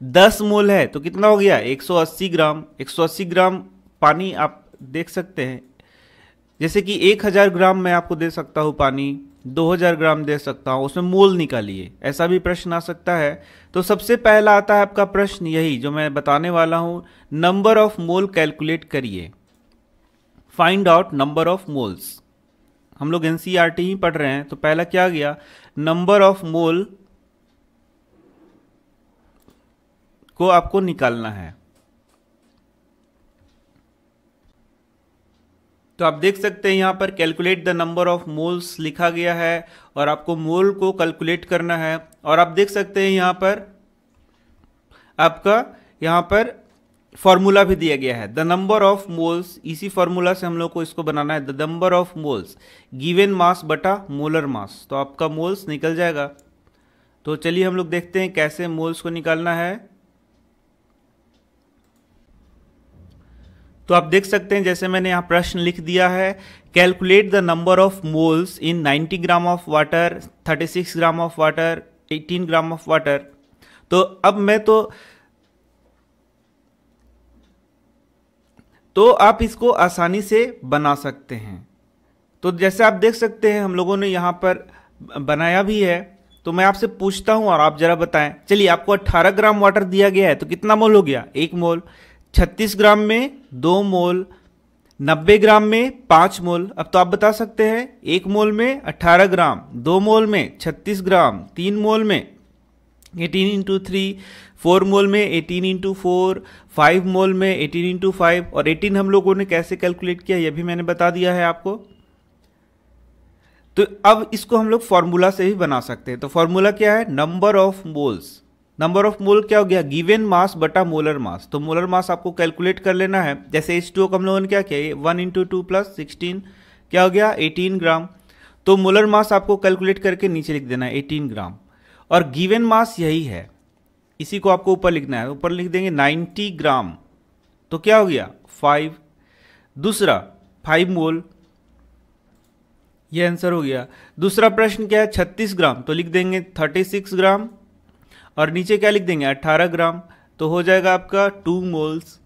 10 मोल है तो कितना हो गया 180 ग्राम 180 ग्राम पानी आप देख सकते हैं जैसे कि 1000 ग्राम मैं आपको दे सकता हूँ पानी 2000 ग्राम दे सकता हूँ उसमें मोल निकालिए ऐसा भी प्रश्न आ सकता है तो सबसे पहला आता है आपका प्रश्न यही जो मैं बताने वाला हूँ नंबर ऑफ मोल कैलकुलेट करिए find out number of moles हम लोग एन e ही पढ़ रहे हैं तो पहला क्या गया नंबर ऑफ मोल को आपको निकालना है तो आप देख सकते हैं यहां पर calculate the number of moles लिखा गया है और आपको मोल को कैलकुलेट करना है और आप देख सकते हैं यहां पर आपका यहां पर फॉर्मूला भी दिया गया है द नंबर ऑफ मोल्स इसी फॉर्मूला से हम लोग को इसको बनाना है the number of moles given mass बटा मोलर मास तो आपका मोल्स निकल जाएगा तो चलिए हम लोग देखते हैं कैसे मोल्स को निकालना है तो आप देख सकते हैं जैसे मैंने यहाँ प्रश्न लिख दिया है calculate the number of moles in 90 gram of water 36 gram of water 18 gram of water तो अब मैं तो तो आप इसको आसानी से बना सकते हैं तो जैसे आप देख सकते हैं हम लोगों ने यहाँ पर बनाया भी है तो मैं आपसे पूछता हूं और आप जरा बताएं चलिए आपको 18 ग्राम वाटर दिया गया है तो कितना मोल हो गया एक मोल छत्तीस ग्राम में दो मोल नब्बे ग्राम में पाँच मोल अब तो आप बता सकते हैं एक मोल में अट्ठारह ग्राम दो मोल में छत्तीस ग्राम तीन मोल में eighteen into three four mole में eighteen into four five mole में एटीन इंटू फाइव और एटीन हम लोगों ने कैसे कैलकुलेट किया यह भी मैंने बता दिया है आपको तो अब इसको हम लोग फॉर्मूला से भी बना सकते हैं तो फॉर्मूला क्या है number of moles number of mole क्या हो गया गिवेन मास बटा मोलर मास तो मोलर मास आपको कैलकुलेट कर लेना है जैसे एच टू हम लोगों ने क्या किया one into two plus sixteen क्या हो गया एटीन ग्राम तो मोलर मास आपको कैलकुलेट करके नीचे लिख देना है एटीन ग्राम और गिवेन मास यही है इसी को आपको ऊपर लिखना है ऊपर लिख देंगे नाइन्टी ग्राम तो क्या हो गया फाइव दूसरा फाइव मोल ये आंसर हो गया दूसरा प्रश्न क्या है छत्तीस ग्राम तो लिख देंगे थर्टी सिक्स ग्राम और नीचे क्या लिख देंगे 18 ग्राम तो हो जाएगा आपका टू मोल्स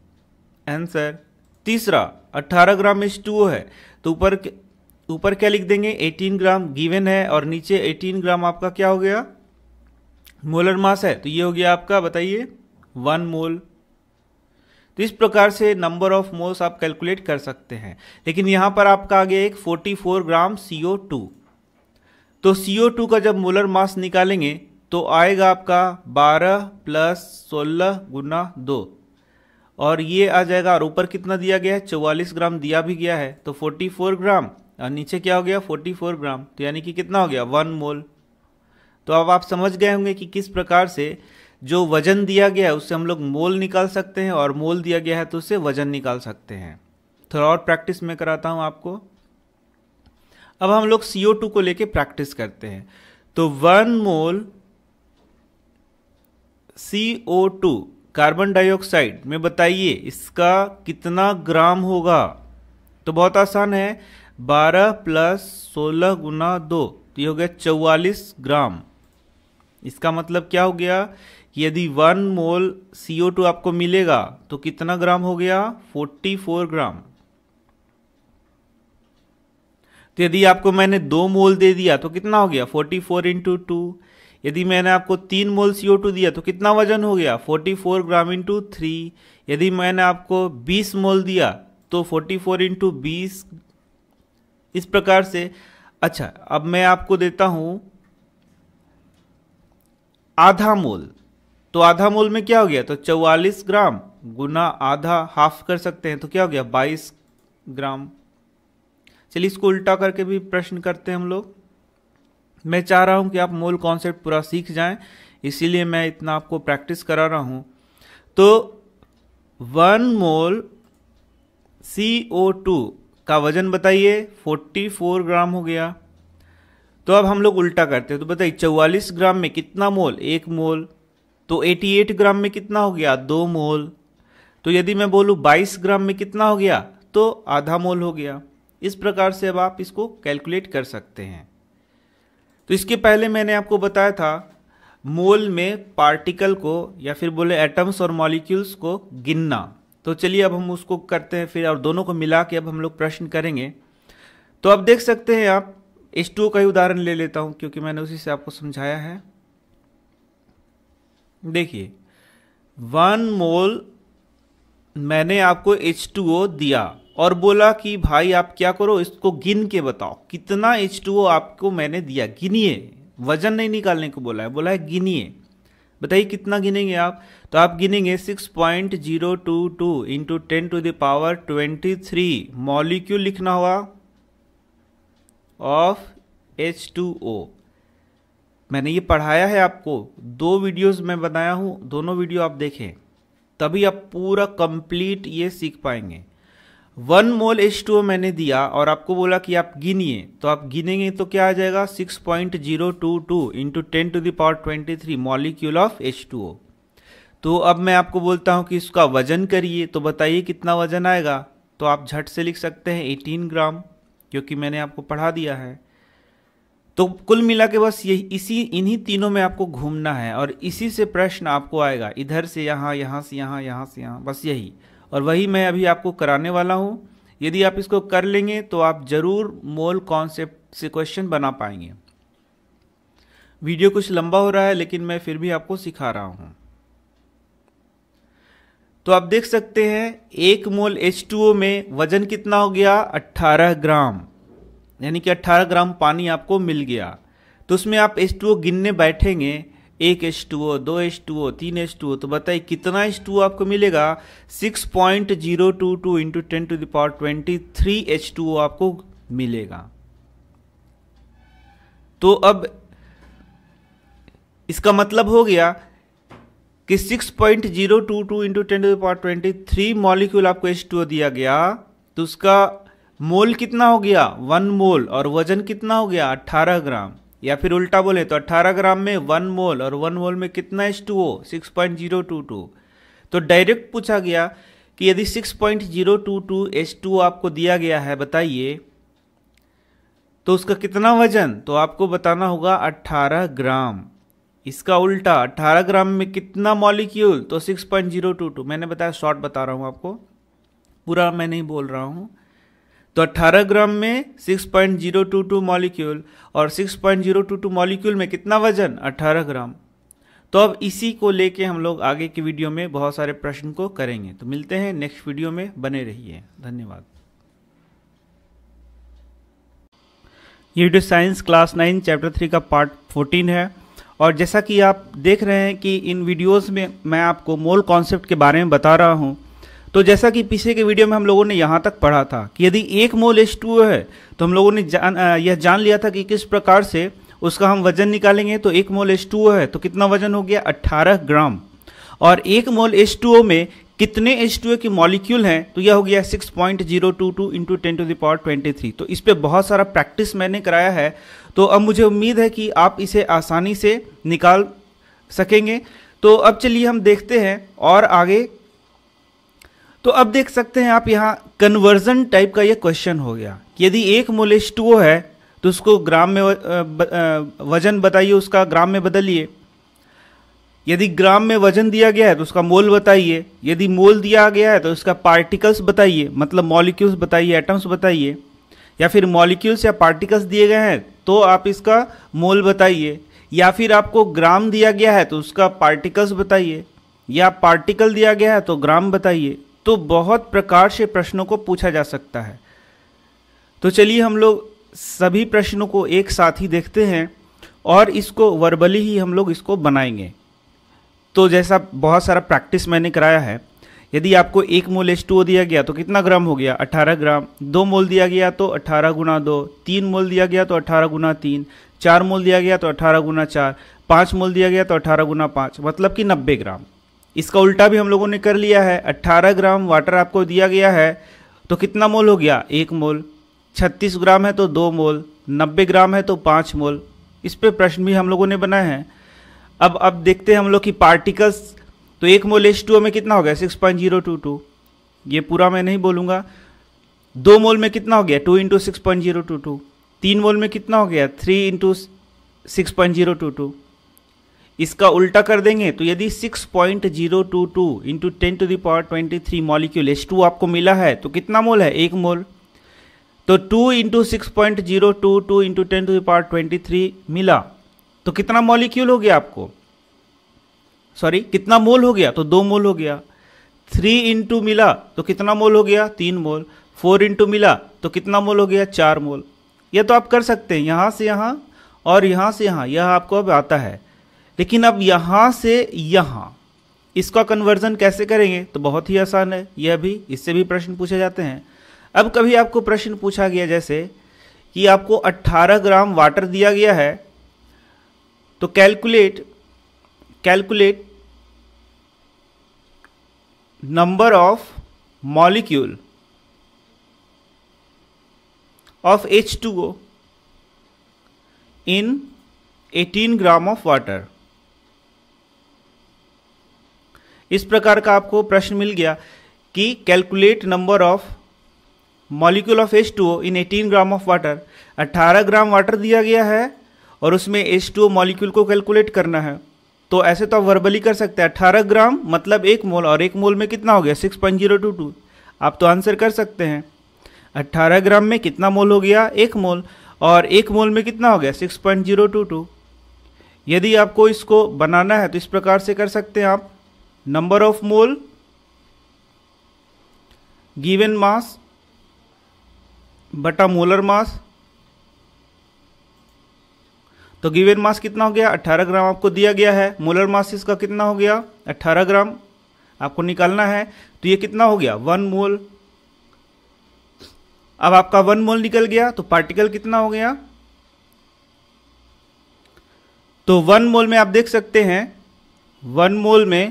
आंसर तीसरा 18 ग्राम इज टू है तो ऊपर ऊपर क्या लिख देंगे 18 ग्राम गिवन है और नीचे 18 ग्राम आपका क्या हो गया मोलर मास है तो ये हो गया आपका बताइए वन मोल तो इस प्रकार से नंबर ऑफ मोल्स आप कैलकुलेट कर सकते हैं लेकिन यहाँ पर आपका आ गया एक 44 ग्राम CO2 तो CO2 का जब मोलर मास निकालेंगे तो आएगा आपका बारह प्लस सोलह गुना दो और ये आ जाएगा और ऊपर कितना दिया गया है चौवालीस ग्राम दिया भी गया है तो फोर्टी फोर ग्राम और नीचे क्या हो गया फोर्टी फोर ग्राम तो यानी कि कितना हो गया वन मोल तो अब आप समझ गए होंगे कि किस प्रकार से जो वजन दिया गया है उससे हम लोग मोल निकाल सकते हैं और मोल दिया गया है तो उससे वजन निकाल सकते हैं थोड़ा और प्रैक्टिस में कराता हूँ आपको अब हम लोग CO2 को लेके प्रैक्टिस करते हैं तो one mole C O two carbon dioxide में बताइए इसका कितना ग्राम होगा तो बहुत आसान है बारह प्लस सोलह गुना दो तो ये हो गया चौवालीस ग्राम इसका मतलब क्या हो गया कि यदि one mole C O to आपको मिलेगा तो कितना ग्राम हो गया फोर्टी फोर ग्राम तो यदि आपको मैंने दो मोल दे दिया तो कितना हो गया फोर्टी फोर इंटू टू यदि मैंने आपको तीन मोल सी दिया तो कितना वजन हो गया 44 ग्राम इंटू थ्री यदि मैंने आपको 20 मोल दिया तो 44 फोर इंटू बीस इस प्रकार से अच्छा अब मैं आपको देता हूं आधा मोल तो आधा मोल में क्या हो गया तो 44 ग्राम गुना आधा हाफ कर सकते हैं तो क्या हो गया 22 ग्राम चलिए इसको उल्टा करके भी प्रश्न करते हैं हम लोग मैं चाह रहा हूँ कि आप मूल कॉन्सेप्ट पूरा सीख जाएं इसीलिए मैं इतना आपको प्रैक्टिस करा रहा हूँ तो one mole C O to का वजन बताइए फोर्टी फोर ग्राम हो गया तो अब हम लोग उल्टा करते हैं तो बताइए चौवालीस ग्राम में कितना मोल एक मोल तो 88 ग्राम में कितना हो गया दो मोल तो यदि मैं बोलूँ 22 ग्राम में कितना हो गया तो आधा मोल हो गया इस प्रकार से अब आप इसको कैलकुलेट कर सकते हैं तो इसके पहले मैंने आपको बताया था मोल में पार्टिकल को या फिर बोले एटम्स और मॉलिक्यूल्स को गिनना तो चलिए अब हम उसको करते हैं फिर और दोनों को मिला के अब हम लोग प्रश्न करेंगे तो अब देख सकते हैं आप एस टू का ही उदाहरण ले लेता हूं क्योंकि मैंने उसी से आपको समझाया है देखिए वन मोल मैंने आपको ओ दिया और बोला कि भाई आप क्या करो इसको गिन के बताओ कितना ओ आपको मैंने दिया गिनिए वजन नहीं निकालने को बोला है बोला है गिनिए बताइए कितना गिनेंगे आप तो आप गिनेंगे 6.022 point zero two two into ten to the power twenty three molecule लिखना होगा ऑफ एच टू ओ मैंने ये पढ़ाया है आपको दो वीडियोस मैं बनाया हूँ दोनों वीडियो आप देखें तभी आप पूरा कंप्लीट ये सीख पाएंगे one mole H two O मैंने दिया और आपको बोला कि आप गिनिए तो आप गिनेंगे तो क्या आ जाएगा six point zero two two into ten to the power twenty three molecule of H two O तो अब मैं आपको बोलता हूँ कि इसका वजन करिए तो बताइए कितना वजन आएगा तो आप झट से लिख सकते हैं एटीन ग्राम क्योंकि मैंने आपको पढ़ा दिया है तो कुल मिला के बस यही इसी इन्हीं तीनों में आपको घूमना है और इसी से प्रश्न आपको आएगा इधर से यहाँ यहाँ से यहाँ यहाँ से यहाँ बस यही और वही मैं अभी आपको कराने वाला हूँ यदि आप इसको कर लेंगे तो आप ज़रूर मोल कॉन्सेप्ट से क्वेश्चन बना पाएंगे वीडियो कुछ लंबा हो रहा है लेकिन मैं फिर भी आपको सिखा रहा हूँ तो आप देख सकते हैं एक मोल H2O में वजन कितना हो गया 18 ग्राम यानी कि 18 ग्राम पानी आपको मिल गया तो उसमें आप एस गिनने बैठेंगे एक एस टू ओ दो एस टू ओ तीन एस टू ओ तो बताइए कितना एस टू आपको मिलेगा six point zero two two into ten to the power twenty three H two O आपको मिलेगा तो अब इसका मतलब हो गया कि six point zero two two into ten to the power twenty three molecule आपको एस टू ओ दिया गया तो उसका मोल कितना हो गया वन मोल और वजन कितना हो गया अट्ठारह ग्राम या फिर उल्टा बोले तो अट्ठारह ग्राम में वन मोल और वन मोल में कितना H two O six point zero two two तो डायरेक्ट पूछा गया कि यदि six point zero two two H two आपको दिया गया है बताइए तो उसका कितना वजन तो आपको बताना होगा अट्ठारह ग्राम इसका उल्टा अट्ठारह ग्राम में कितना मॉलिक्यूल तो six point zero two two मैंने बताया शॉर्ट बता रहा हूँ आपको पूरा मैं नहीं बोल रहा हूँ तो 18 ग्राम में 6.022 मॉलिक्यूल और 6.022 मॉलिक्यूल में कितना वजन 18 ग्राम तो अब इसी को लेके हम लोग आगे की वीडियो में बहुत सारे प्रश्न को करेंगे तो मिलते हैं नेक्स्ट वीडियो में बने रहिए धन्यवाद ये video science class nine chapter three का पार्ट फोर्टीन है और जैसा कि आप देख रहे हैं कि इन वीडियोस में मैं आपको मोल कॉन्सेप्ट के बारे में बता रहा हूँ तो जैसा कि पीछे के वीडियो में हम लोगों ने यहाँ तक पढ़ा था कि यदि एक मोल एच टू है तो हम लोगों ने जान यह जान लिया था कि किस प्रकार से उसका हम वजन निकालेंगे तो एक मोल एच टू है तो कितना वजन हो गया 18 ग्राम और एक मोल एच टू में कितने एच टू के मॉलिक्यूल हैं तो यह हो गया 6.022 point zero two two into ten to the power twenty three तो इस पर बहुत सारा प्रैक्टिस मैंने कराया है तो अब मुझे उम्मीद है कि आप इसे आसानी से निकाल सकेंगे तो अब चलिए हम देखते हैं और आगे तो अब देख सकते हैं आप यहाँ कन्वर्जन टाइप का ये क्वेश्चन हो गया यदि एक मोल एच टू है तो उसको ग्राम में वजन बताइए उसका ग्राम में बदलिए यदि ग्राम में वजन दिया गया है तो उसका मोल बताइए यदि मोल दिया गया है तो उसका पार्टिकल्स बताइए मतलब मॉलिक्यूल्स बताइए एटम्स बताइए या फिर मॉलिक्यूल्स या पार्टिकल्स दिए गए हैं तो आप इसका मोल बताइए या फिर आपको ग्राम दिया गया है तो उसका पार्टिकल्स बताइए या पार्टिकल दिया गया है तो ग्राम बताइए तो बहुत प्रकार से प्रश्नों को पूछा जा सकता है तो चलिए हम लोग सभी प्रश्नों को एक साथ ही देखते हैं और इसको वर्बली ही हम लोग इसको बनाएंगे तो जैसा बहुत सारा प्रैक्टिस मैंने कराया है यदि आपको एक मोल एच टू दिया गया तो कितना ग्राम हो गया 18 ग्राम दो मोल दिया गया तो 18 गुना दो तीन मोल दिया गया तो 18 गुना तीन चार मोल दिया गया तो 18 गुना चार पाँच मोल दिया गया तो 18 गुना पाँच मतलब कि 90 ग्राम इसका उल्टा भी हम लोगों ने कर लिया है 18 ग्राम वाटर आपको दिया गया है तो कितना मोल हो गया एक मोल 36 ग्राम है तो दो मोल 90 ग्राम है तो पाँच मोल इस पर प्रश्न भी हम लोगों ने बनाए हैं अब अब देखते हैं हम लोग की पार्टिकल्स तो एक मोल एच टू में कितना हो गया six point zero two two ये पूरा मैं नहीं बोलूँगा दो मोल में कितना हो गया two into six point zero two two तीन मोल में कितना हो गया three into six point zero two two इसका उल्टा कर देंगे तो यदि 6.022 point zero two two into ten to the power twenty three molecule S two आपको मिला है तो कितना मोल है एक मोल तो two into six point zero two two into ten to the power twenty three मिला तो कितना मॉलिक्यूल हो गया आपको सॉरी कितना मोल हो गया तो दो मोल हो गया थ्री इंटू मिला तो कितना मोल हो गया तीन मोल फोर इंटू मिला तो कितना मोल हो गया चार मोल यह तो आप कर सकते हैं यहाँ से यहाँ और यहाँ से यहाँ यह आपको अब आता है लेकिन अब यहां से यहां इसका कन्वर्जन कैसे करेंगे तो बहुत ही आसान है यह भी इससे भी प्रश्न पूछे जाते हैं अब कभी आपको प्रश्न पूछा गया जैसे कि आपको 18 ग्राम वाटर दिया गया है तो calculate calculate number of molecule of H two in 18 gram of water इस प्रकार का आपको प्रश्न मिल गया कि calculate number of molecule of H two in 18 gram of water 18 gram water दिया गया है और उसमें एच टू मॉलिक्यूल को कैलकुलेट करना है तो ऐसे तो आप वर्बली कर सकते हैं अट्ठारह ग्राम मतलब एक मोल और एक मोल में कितना हो गया six point zero two two आप तो आंसर कर सकते हैं अट्ठारह ग्राम में कितना मोल हो गया एक मोल और एक मोल में कितना हो गया six point zero two two यदि आपको इसको बनाना है तो इस प्रकार से कर सकते हैं आप number of mole given mass बटा मोलर मास तो गिवन मास कितना हो गया 18 ग्राम आपको दिया गया है मोलर मास इसका कितना हो गया 18 ग्राम आपको निकालना है तो ये कितना हो गया वन मोल अब आपका वन मोल निकल गया तो पार्टिकल कितना हो गया तो वन मोल में आप देख सकते हैं वन मोल में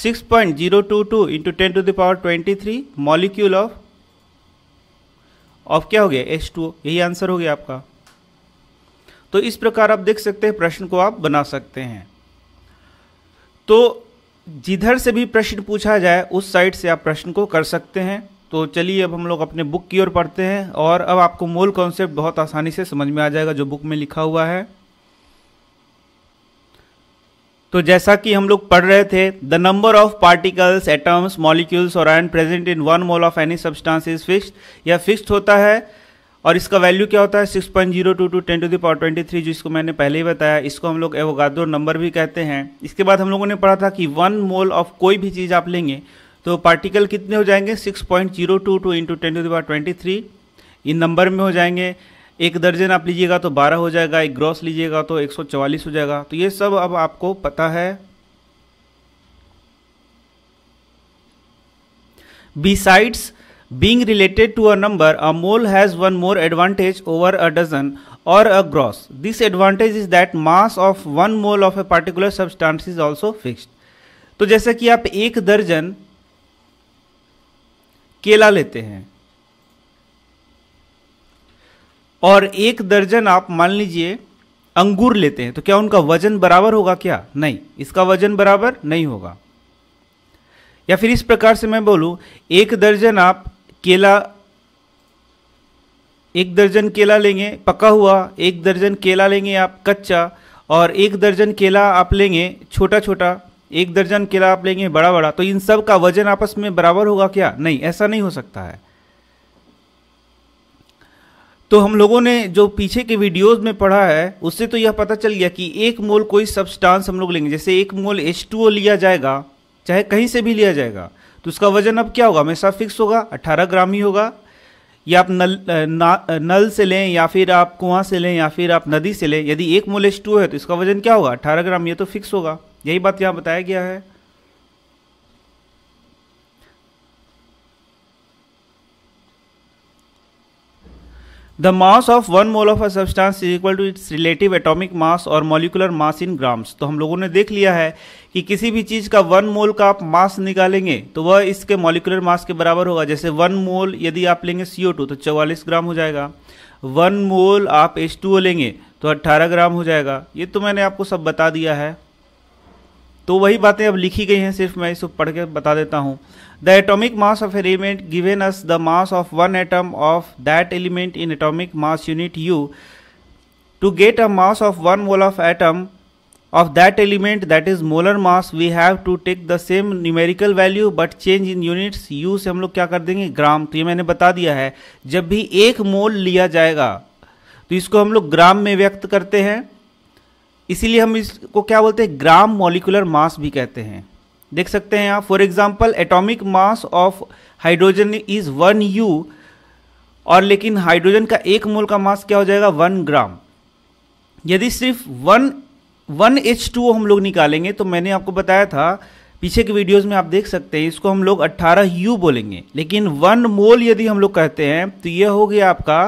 6.022 into ten to the power 23 molecule of of क्या हो गया टू यही आंसर हो गया आपका तो इस प्रकार आप देख सकते हैं प्रश्न को आप बना सकते हैं तो जिधर से भी प्रश्न पूछा जाए उस साइड से आप प्रश्न को कर सकते हैं तो चलिए अब हम लोग अपने बुक की ओर पढ़ते हैं और अब आपको मूल कॉन्सेप्ट बहुत आसानी से समझ में आ जाएगा जो बुक में लिखा हुआ है तो जैसा कि हम लोग पढ़ रहे थे the number of particles atoms molecules और ion present in one mole of any substance is fixed या फिक्स्ड होता है और इसका वैल्यू क्या होता है zero two ten to the power twenty three जिसको मैंने पहले ही बताया इसको हम लोग एवोगाद्रो नंबर भी कहते हैं इसके बाद हम लोगों ने पढ़ा था कि वन मोल ऑफ कोई भी चीज़ आप लेंगे तो पार्टिकल कितने हो जाएंगे six point zero two two into ten to the power twenty three in number में हो जाएंगे एक दर्जन आप लीजिएगा तो बारह हो जाएगा एक ग्रॉस लीजिएगा तो एक सौ चवालीस हो जाएगा तो ये सब अब आपको पता है besides being related to a number a mole has one more advantage over a dozen or a gross this advantage is that mass of one mole of a particular substance is also fixed तो जैसे कि आप एक दर्जन केला लेते हैं और एक दर्जन आप मान लीजिए अंगूर लेते हैं तो क्या उनका वजन बराबर होगा क्या नहीं इसका वजन बराबर नहीं होगा या फिर इस प्रकार से मैं बोलूं एक दर्जन आप केला एक दर्जन केला लेंगे पका हुआ एक दर्जन केला लेंगे आप कच्चा और एक दर्जन केला आप लेंगे छोटा छोटा एक दर्जन केला आप लेंगे बड़ा बड़ा तो इन सब का वजन आपस में बराबर होगा क्या नहीं ऐसा नहीं हो सकता है तो हम लोगों ने जो पीछे के वीडियोस में पढ़ा है उससे तो यह पता चल गया कि एक मोल कोई सब्सटेंस हम लोग लेंगे जैसे एक मोल एच लिया जाएगा चाहे कहीं से भी लिया जाएगा तो उसका वजन अब क्या होगा हमेशा फिक्स होगा अट्ठारह ग्राम ही होगा या आप नल ना, नल से लें या फिर आप कुआं से लें या फिर आप नदी से लें यदि एक मोल एच है तो इसका वजन क्या होगा अट्ठारह ग्राम ये तो फिक्स होगा यही बात यहाँ बताया गया है the mass of one mole of a substance is equal to its relative atomic mass और मॉलिकुलर मास इन ग्राम्स तो हम लोगों ने देख लिया है कि किसी भी चीज़ का वन मोल का आप मास निकालेंगे तो वह इसके मॉलिकुलर मास के बराबर होगा जैसे वन मोल यदि आप लेंगे सी टू तो चौवालीस ग्राम हो जाएगा वन मोल आप एच टू लेंगे तो अट्ठारह ग्राम हो जाएगा ये तो मैंने आपको सब बता दिया है तो वही बातें अब लिखी गई हैं सिर्फ मैं इसको पढ़ के बता देता हूँ the atomic mass of element given as the mass of one atom of that element in atomic mass unit u to get a mass of one mole of atom of that element that is molar mass we have to take the same numerical value but change in units you say हम लोग क्या कर देंगे ग्राम तो ये मैंने बता दिया है जब भी एक मोल लिया जाएगा तो इसको हम लोग ग्राम में व्यक्त करते हैं इसीलिए हम इसको क्या बोलते हैं ग्राम मॉलिकुलर मास भी कहते हैं देख सकते हैं आप for example atomic mass of hydrogen is one u और लेकिन हाइड्रोजन का एक मोल का मास क्या हो जाएगा वन ग्राम यदि सिर्फ वन वन एच टू हम लोग निकालेंगे तो मैंने आपको बताया था पीछे के वीडियोस में आप देख सकते हैं इसको हम लोग 18 यू बोलेंगे लेकिन वन मोल यदि हम लोग कहते हैं तो यह हो गया आपका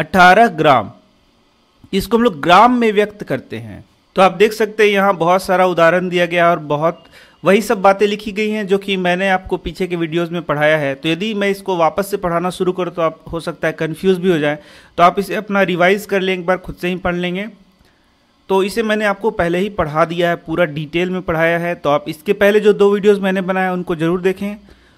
18 ग्राम इसको हम लोग ग्राम में व्यक्त करते हैं तो आप देख सकते हैं यहाँ बहुत सारा उदाहरण दिया गया और बहुत वही सब बातें लिखी गई हैं जो कि मैंने आपको पीछे के वीडियोस में पढ़ाया है तो यदि मैं इसको वापस से पढ़ाना शुरू करूँ तो आप हो सकता है कन्फ्यूज़ भी हो जाए तो आप इसे अपना रिवाइज़ कर लें एक बार खुद से ही पढ़ लेंगे तो इसे मैंने आपको पहले ही पढ़ा दिया है पूरा डिटेल में पढ़ाया है तो आप इसके पहले जो दो वीडियोज़ मैंने बनाया उनको ज़रूर देखें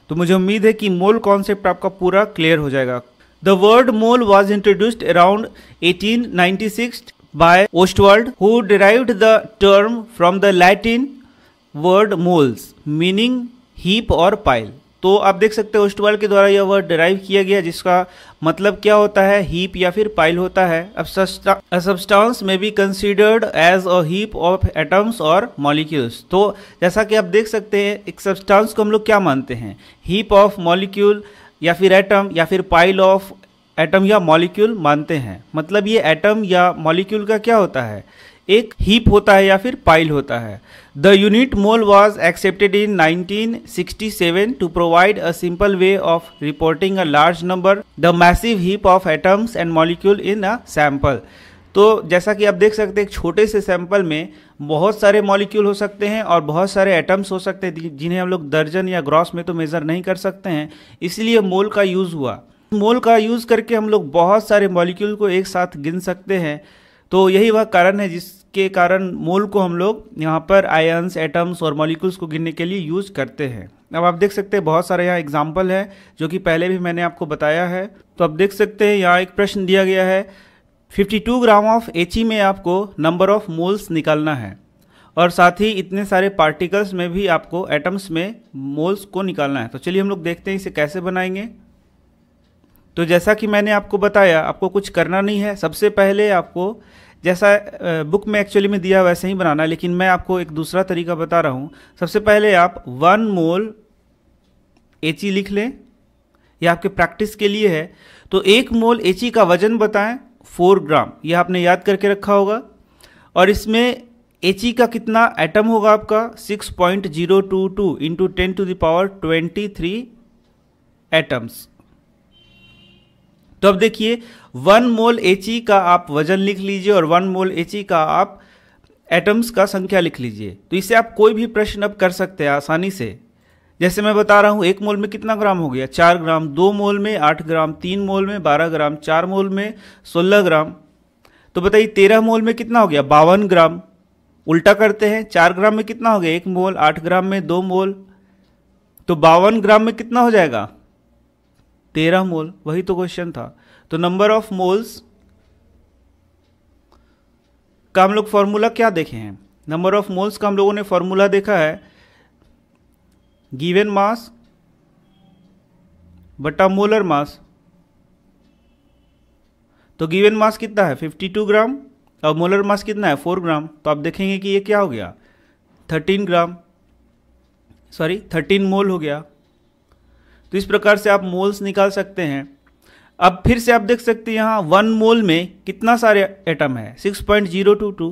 तो मुझे उम्मीद है कि मोल कॉन्सेप्ट आपका पूरा क्लियर हो जाएगा the word mole was introduced around eighteen six by Ostwald, who derived the term from the Latin word moles, meaning heap or pile. तो आप देख सकते हैं ओस्टवाल के द्वारा यह वर्ड डिराइव किया गया जिसका मतलब क्या होता है हीप या फिर पाइल होता है अब सब्सटेंस में be considered as a heap of atoms और मॉलिक्यूल्स तो जैसा कि आप देख सकते हैं एक सब्सटेंस को हम लोग क्या मानते हैं हीप ऑफ मॉलिक्यूल या फिर एटम या फिर पाइल ऑफ एटम या मॉलिक्यूल मानते हैं मतलब ये एटम या मॉलिक्यूल का क्या होता है एक हीप होता है या फिर पाइल होता है the unit mole was accepted in 1967 to provide a simple way of reporting a large number the massive heap of atoms and molecule in a sample तो जैसा कि आप देख सकते हैं छोटे से सैंपल में बहुत सारे मॉलिक्यूल हो सकते हैं और बहुत सारे एटम्स हो सकते हैं जिन्हें हम लोग दर्जन या ग्रॉस में तो मेज़र नहीं कर सकते हैं इसलिए मोल का यूज़ हुआ मोल का यूज़ करके हम लोग बहुत सारे मॉलिक्यूल को एक साथ गिन सकते हैं तो यही वह कारण है जिसके कारण मोल को हम लोग यहाँ पर आयन्स एटम्स और मॉलिक्यूल्स को गिनने के लिए यूज़ करते हैं अब आप देख सकते हैं बहुत सारे यहाँ एग्जाम्पल है जो कि पहले भी मैंने आपको बताया है तो आप देख सकते हैं यहाँ एक प्रश्न दिया गया है 52 ग्राम ऑफ एच में आपको नंबर ऑफ मोल्स निकालना है और साथ ही इतने सारे पार्टिकल्स में भी आपको एटम्स में मोल्स को निकालना है तो चलिए हम लोग देखते हैं इसे कैसे बनाएंगे तो जैसा कि मैंने आपको बताया आपको कुछ करना नहीं है सबसे पहले आपको जैसा बुक में एक्चुअली में दिया वैसे ही बनाना लेकिन मैं आपको एक दूसरा तरीका बता रहा हूँ सबसे पहले आप वन मोल एची लिख लें यह आपके प्रैक्टिस के लिए है तो एक मोल एची का वजन बताएं फोर ग्राम यह आपने याद करके रखा होगा और इसमें एची का कितना एटम होगा आपका six point zero two two into ten to the power twenty three atoms तो अब देखिए वन मोल एच का आप वजन लिख लीजिए और वन मोल एच का आप एटम्स का संख्या लिख लीजिए तो इससे आप कोई भी प्रश्न अब कर सकते हैं आसानी से जैसे मैं बता रहा हूँ एक मोल में कितना ग्राम हो गया चार ग्राम दो मोल में आठ ग्राम तीन मोल में बारह ग्राम चार मोल में सोलह ग्राम तो बताइए तेरह मोल में कितना हो गया बावन ग्राम उल्टा करते हैं चार ग्राम में कितना हो गया एक मोल आठ ग्राम में दो मोल तो बावन ग्राम में कितना हो जाएगा तेरह मोल वही तो क्वेश्चन था तो नंबर ऑफ मोल्स का हम लोग फॉर्मूला क्या देखे हैं नंबर ऑफ मोल्स का हम लोगों ने फॉर्मूला देखा है गिवन मास बटा मोलर मास तो गिवन मास कितना है 52 ग्राम और मोलर मास कितना है 4 ग्राम तो आप देखेंगे कि ये क्या हो गया 13 ग्राम सॉरी 13 मोल हो गया तो इस प्रकार से आप मोल्स निकाल सकते हैं अब फिर से आप देख सकते हैं यहाँ वन मोल में कितना सारे एटम है six point zero two two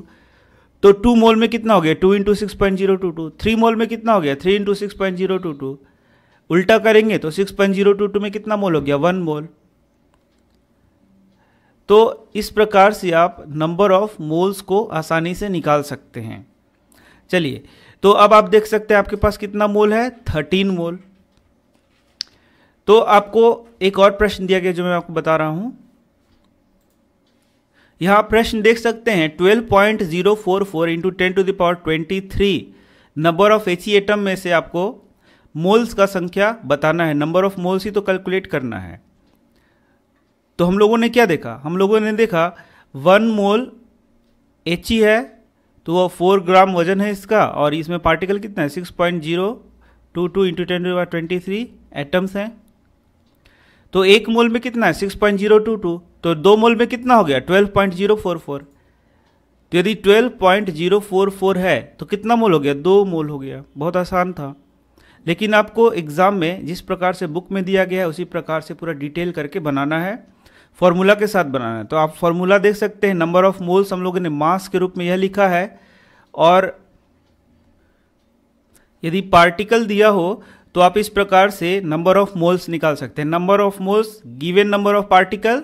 तो टू मोल में कितना हो गया two into six point zero two two three mole में कितना हो गया three into six point zero two two उल्टा करेंगे तो six point zero two two में कितना मोल हो गया वन मोल तो इस प्रकार से आप नंबर ऑफ मोल्स को आसानी से निकाल सकते हैं चलिए तो अब आप देख सकते हैं आपके पास कितना मोल है थर्टीन मोल तो आपको एक और प्रश्न दिया गया जो मैं आपको बता रहा हूं यहां प्रश्न देख सकते हैं 12.044 point zero four four into ten to the power twenty three number of H atom में से आपको मोल्स का संख्या बताना है नंबर ऑफ मोल्स ही तो कैलकुलेट करना है तो हम लोगों ने क्या देखा हम लोगों ने देखा वन मोल एच है तो वह फोर ग्राम वजन है इसका और इसमें पार्टिकल कितना है six point zero two two into ten to twenty three atoms हैं तो एक मोल में कितना है six point zero two two तो दो मोल में कितना हो गया twelve point zero four four तो यदि twelve point zero four four है तो कितना मोल हो गया दो मोल हो गया बहुत आसान था लेकिन आपको एग्ज़ाम में जिस प्रकार से बुक में दिया गया है उसी प्रकार से पूरा डिटेल करके बनाना है फॉर्मूला के साथ बनाना है तो आप फॉर्मूला देख सकते हैं नंबर ऑफ मोल्स हम लोगों ने मास के रूप में यह लिखा है और यदि पार्टिकल दिया हो तो आप इस प्रकार से नंबर ऑफ मोल्स निकाल सकते हैं number of moles given number of particle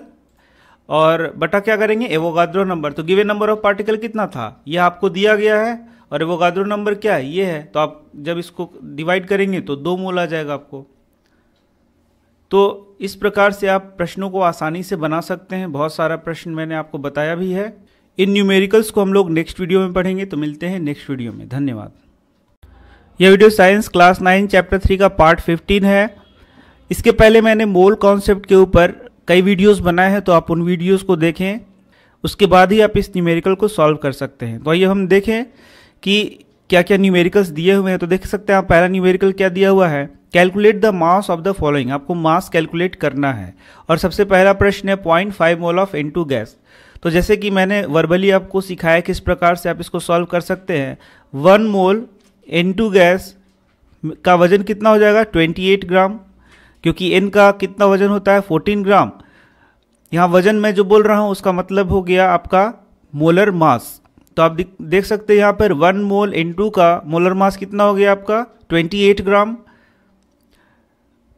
और बटा क्या करेंगे एवोगाद्रो नंबर तो गिवेन नंबर ऑफ पार्टिकल कितना था यह आपको दिया गया है और एवोगाद्रो नंबर क्या है ये है तो आप जब इसको डिवाइड करेंगे तो दो मोल आ जाएगा आपको तो इस प्रकार से आप प्रश्नों को आसानी से बना सकते हैं बहुत सारा प्रश्न मैंने आपको बताया भी है इन न्यूमेरिकल्स को हम लोग नेक्स्ट वीडियो में पढ़ेंगे तो मिलते हैं नेक्स्ट वीडियो में धन्यवाद यह video science class nine chapter three का पार्ट फिफ्टीन है इसके पहले मैंने मोल कॉन्सेप्ट के ऊपर कई वीडियोस बनाए हैं तो आप उन वीडियोस को देखें उसके बाद ही आप इस न्यूमेरिकल को सॉल्व कर सकते हैं तो आइए हम देखें कि क्या क्या न्यूमेरिकल्स दिए हुए हैं तो देख सकते हैं आप पहला न्यूमेरिकल क्या दिया हुआ है calculate the mass of the following आपको मास कैलकुलेट करना है और सबसे पहला प्रश्न है point five mole of N gas तो जैसे कि मैंने वर्बली आपको सिखाया किस प्रकार से आप इसको सॉल्व कर सकते हैं one mole N two gas का वजन कितना हो जाएगा 28 ग्राम क्योंकि एन का कितना वजन होता है 14 ग्राम यहाँ वजन मैं जो बोल रहा हूँ उसका मतलब हो गया आपका मोलर मास तो आप देख सकते हैं यहाँ पर वन मोल एन टू का मोलर मास कितना हो गया आपका 28 ग्राम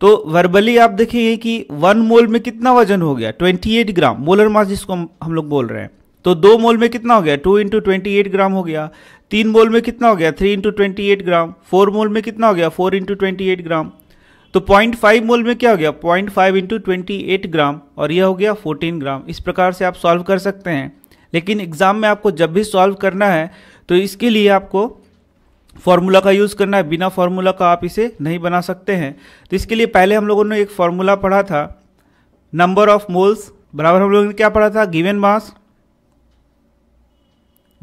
तो वर्बली आप देखेंगे कि वन मोल में कितना वजन हो गया 28 ग्राम मोलर मास जिसको हम लोग बोल रहे हैं तो दो मोल में कितना हो गया two into twenty eight gram हो गया तीन मोल में कितना हो गया three into twenty eight gram four mole में कितना हो गया four into twenty eight gram तो पॉइंट फाइव मोल में क्या हो गया point five into twenty eight gram और यह हो गया फोर्टीन ग्राम इस प्रकार से आप सॉल्व कर सकते हैं लेकिन एग्जाम में आपको जब भी सॉल्व करना है तो इसके लिए आपको फॉर्मूला का यूज़ करना है बिना फॉर्मूला का आप इसे नहीं बना सकते हैं तो इसके लिए पहले हम लोगों ने एक फॉर्मूला पढ़ा था नंबर ऑफ मोल्स बराबर हम लोगों ने क्या पढ़ा था गिवन मास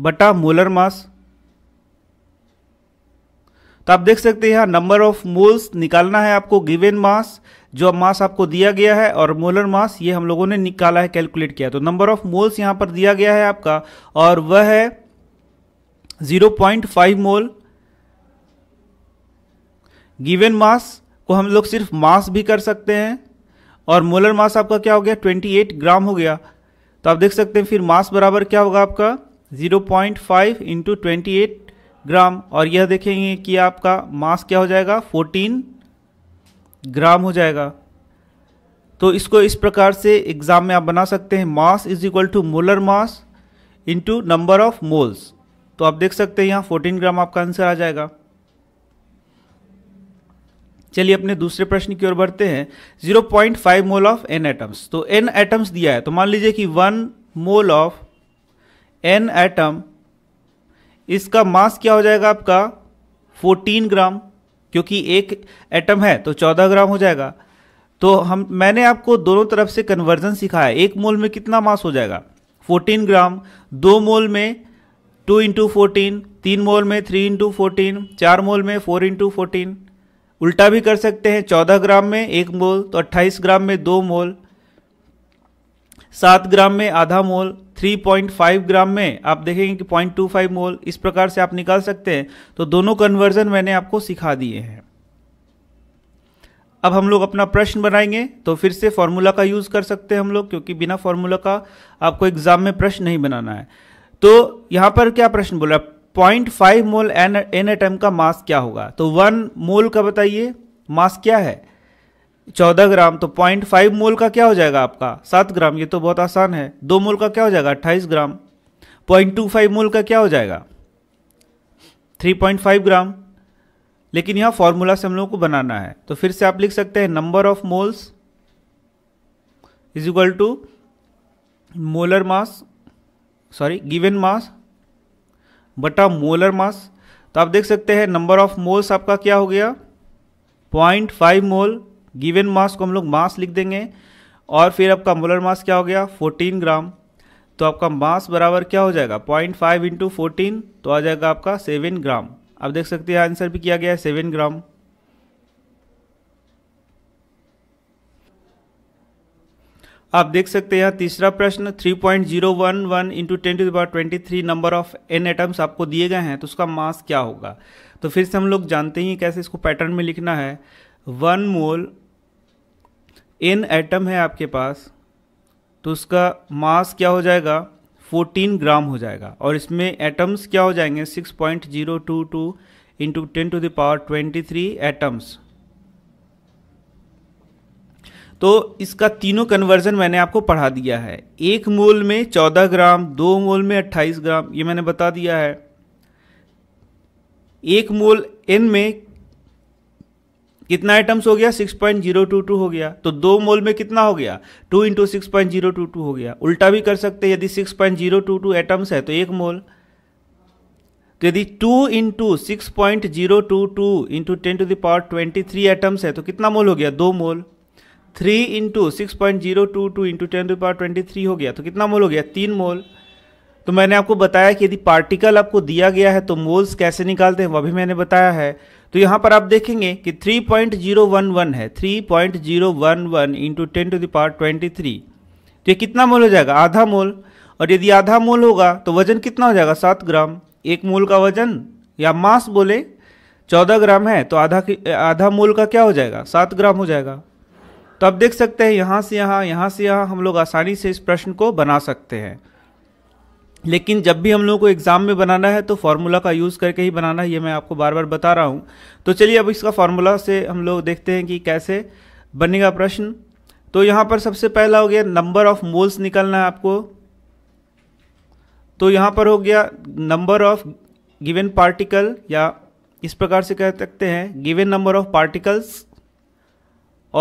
बटा मोलर मास तो आप देख सकते हैं यहाँ नंबर ऑफ मोल्स निकालना है आपको गिवेन मास जो मास आपको दिया गया है और मोलर मास ये हम लोगों ने निकाला है कैलकुलेट किया तो नंबर ऑफ मोल्स यहाँ पर दिया गया है आपका और वह है 0.5 मोल गिवेन मास को हम लोग सिर्फ मास भी कर सकते हैं और मोलर मास आपका क्या हो गया 28 ग्राम हो गया तो आप देख सकते हैं फिर मास बराबर क्या होगा आपका 0.5 point five into twenty eight gram और यह देखेंगे कि आपका मास क्या हो जाएगा 14 ग्राम हो जाएगा तो इसको इस प्रकार से एग्जाम में आप बना सकते हैं mass is equal to molar mass into number of moles तो आप देख सकते हैं यहाँ फोर्टीन ग्राम आपका आंसर आ जाएगा चलिए अपने दूसरे प्रश्न की ओर बढ़ते हैं 0.5 मोल ऑफ एन एटम्स तो एन एटम्स दिया है तो मान लीजिए कि one mole of N atom इसका मास क्या हो जाएगा आपका 14 ग्राम क्योंकि एक एटम है तो 14 ग्राम हो जाएगा तो हम मैंने आपको दोनों तरफ से कन्वर्जन सिखाया एक मोल में कितना मास हो जाएगा 14 ग्राम दो मोल में टू इंटू फोर्टीन तीन मोल में थ्री इंटू फोर्टीन चार मोल में फोर इंटू फोर्टीन उल्टा भी कर सकते हैं चौदह ग्राम में एक मोल तो अट्ठाईस ग्राम में दो मोल सात ग्राम में आधा मोल 3.5 ग्राम में आप देखेंगे कि 0.25 मोल इस प्रकार से आप निकाल सकते हैं तो दोनों कन्वर्जन मैंने आपको सिखा दिए हैं अब हम लोग अपना प्रश्न बनाएंगे तो फिर से फॉर्मूला का यूज़ कर सकते हैं हम लोग क्योंकि बिना फॉर्मूला का आपको एग्जाम में प्रश्न नहीं बनाना है तो यहां पर क्या प्रश्न बोला point five mole N N atom का मास क्या होगा तो वन मोल का बताइए मास क्या है चौदह ग्राम तो पॉइंट फाइव मोल का क्या हो जाएगा आपका सात ग्राम ये तो बहुत आसान है दो मोल का क्या हो जाएगा अट्ठाईस gram point two five mole का क्या हो जाएगा थ्री पॉइंट फाइव ग्राम लेकिन यहाँ फॉर्मूला से हम लोगों को बनाना है तो फिर से आप लिख सकते हैं number of moles is equal to molar mass sorry given mass बटा मोलर मास तो आप देख सकते हैं नंबर ऑफ मोल्स आपका क्या हो गया point five mole given mass को हम लोग मास लिख देंगे और फिर आपका मोलर मास क्या हो गया 14 ग्राम तो आपका मास बराबर क्या हो जाएगा पॉइंट फाइव इंटू तो आ जाएगा आपका सेवन ग्राम आप देख सकते हैं आंसर भी किया गया है सेवन ग्राम आप देख सकते हैं तीसरा प्रश्न 3.011 point zero one one into ten to the power twenty number of N atoms आपको दिए गए हैं तो उसका मास क्या होगा तो फिर से हम लोग जानते ही कैसे इसको पैटर्न में लिखना है वन मोल एन एटम है आपके पास तो उसका मास क्या हो जाएगा 14 ग्राम हो जाएगा और इसमें एटम्स क्या हो जाएंगे 6.022 point zero two two into ten to the power twenty three atoms तो इसका तीनों कन्वर्जन मैंने आपको पढ़ा दिया है एक मोल में 14 ग्राम दो मोल में 28 ग्राम ये मैंने बता दिया है एक मोल एन में कितना आइटम्स हो गया 6.022 हो गया तो दो मोल में कितना हो गया 2 इंटू सिक्स हो गया उल्टा भी कर सकते यदि 6.022 एटम्स है तो एक मोल तो यदि 2 into six point zero two two into ten to the power twenty three atoms है तो कितना मोल हो गया दो mole three into six point zero two two into ten to the power twenty three हो गया तो कितना मोल हो गया तीन मोल तो मैंने आपको बताया कि यदि पार्टिकल आपको दिया गया है तो मोल्स कैसे निकालते हैं वह भी मैंने बताया है तो यहाँ पर आप देखेंगे कि 3.011 है 3.011 zero one one into ten to the power twenty three तो ये कितना मोल हो जाएगा आधा मोल और यदि आधा मोल होगा तो वजन कितना हो जाएगा सात ग्राम एक मोल का वजन या मास बोले चौदह ग्राम है तो आधा आधा मोल का क्या हो जाएगा सात ग्राम हो जाएगा तो आप देख सकते हैं यहाँ से यहाँ यहाँ से यहाँ हम लोग आसानी से इस प्रश्न को बना सकते हैं लेकिन जब भी हम लोगों को एग्ज़ाम में बनाना है तो फार्मूला का यूज़ करके ही बनाना है ये मैं आपको बार बार बता रहा हूँ तो चलिए अब इसका फार्मूला से हम लोग देखते हैं कि कैसे बनेगा प्रश्न तो यहाँ पर सबसे पहला हो गया नंबर ऑफ मोल्स निकलना है आपको तो यहाँ पर हो गया नंबर ऑफ गिवन पार्टिकल या इस प्रकार से कह सकते हैं गिवन नंबर ऑफ पार्टिकल्स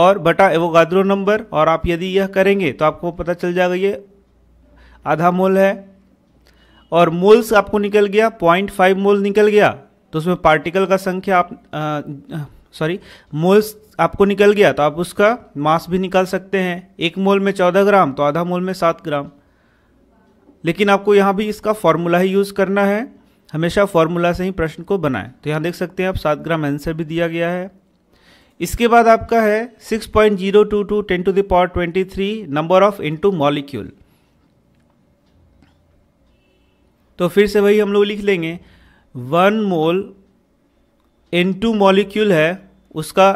और बटा एवोगाद्रो नंबर और आप यदि यह करेंगे तो आपको पता चल जाएगा ये आधा मोल है और मोल्स आपको निकल गया पॉइंट फाइव मोल निकल गया तो उसमें पार्टिकल का संख्या आप सॉरी मोल्स आपको निकल गया तो आप उसका मास भी निकाल सकते हैं एक मोल में चौदह ग्राम तो आधा मोल में सात ग्राम लेकिन आपको यहाँ भी इसका फॉर्मूला ही यूज़ करना है हमेशा फॉर्मूला से ही प्रश्न को बनाएं तो यहाँ देख सकते हैं आप सात ग्राम आंसर भी दिया गया है इसके बाद आपका है 6.022 zero two two to ten the power three number of into molecule तो फिर से वही हम लोग लिख लेंगे one mole N two molecule है उसका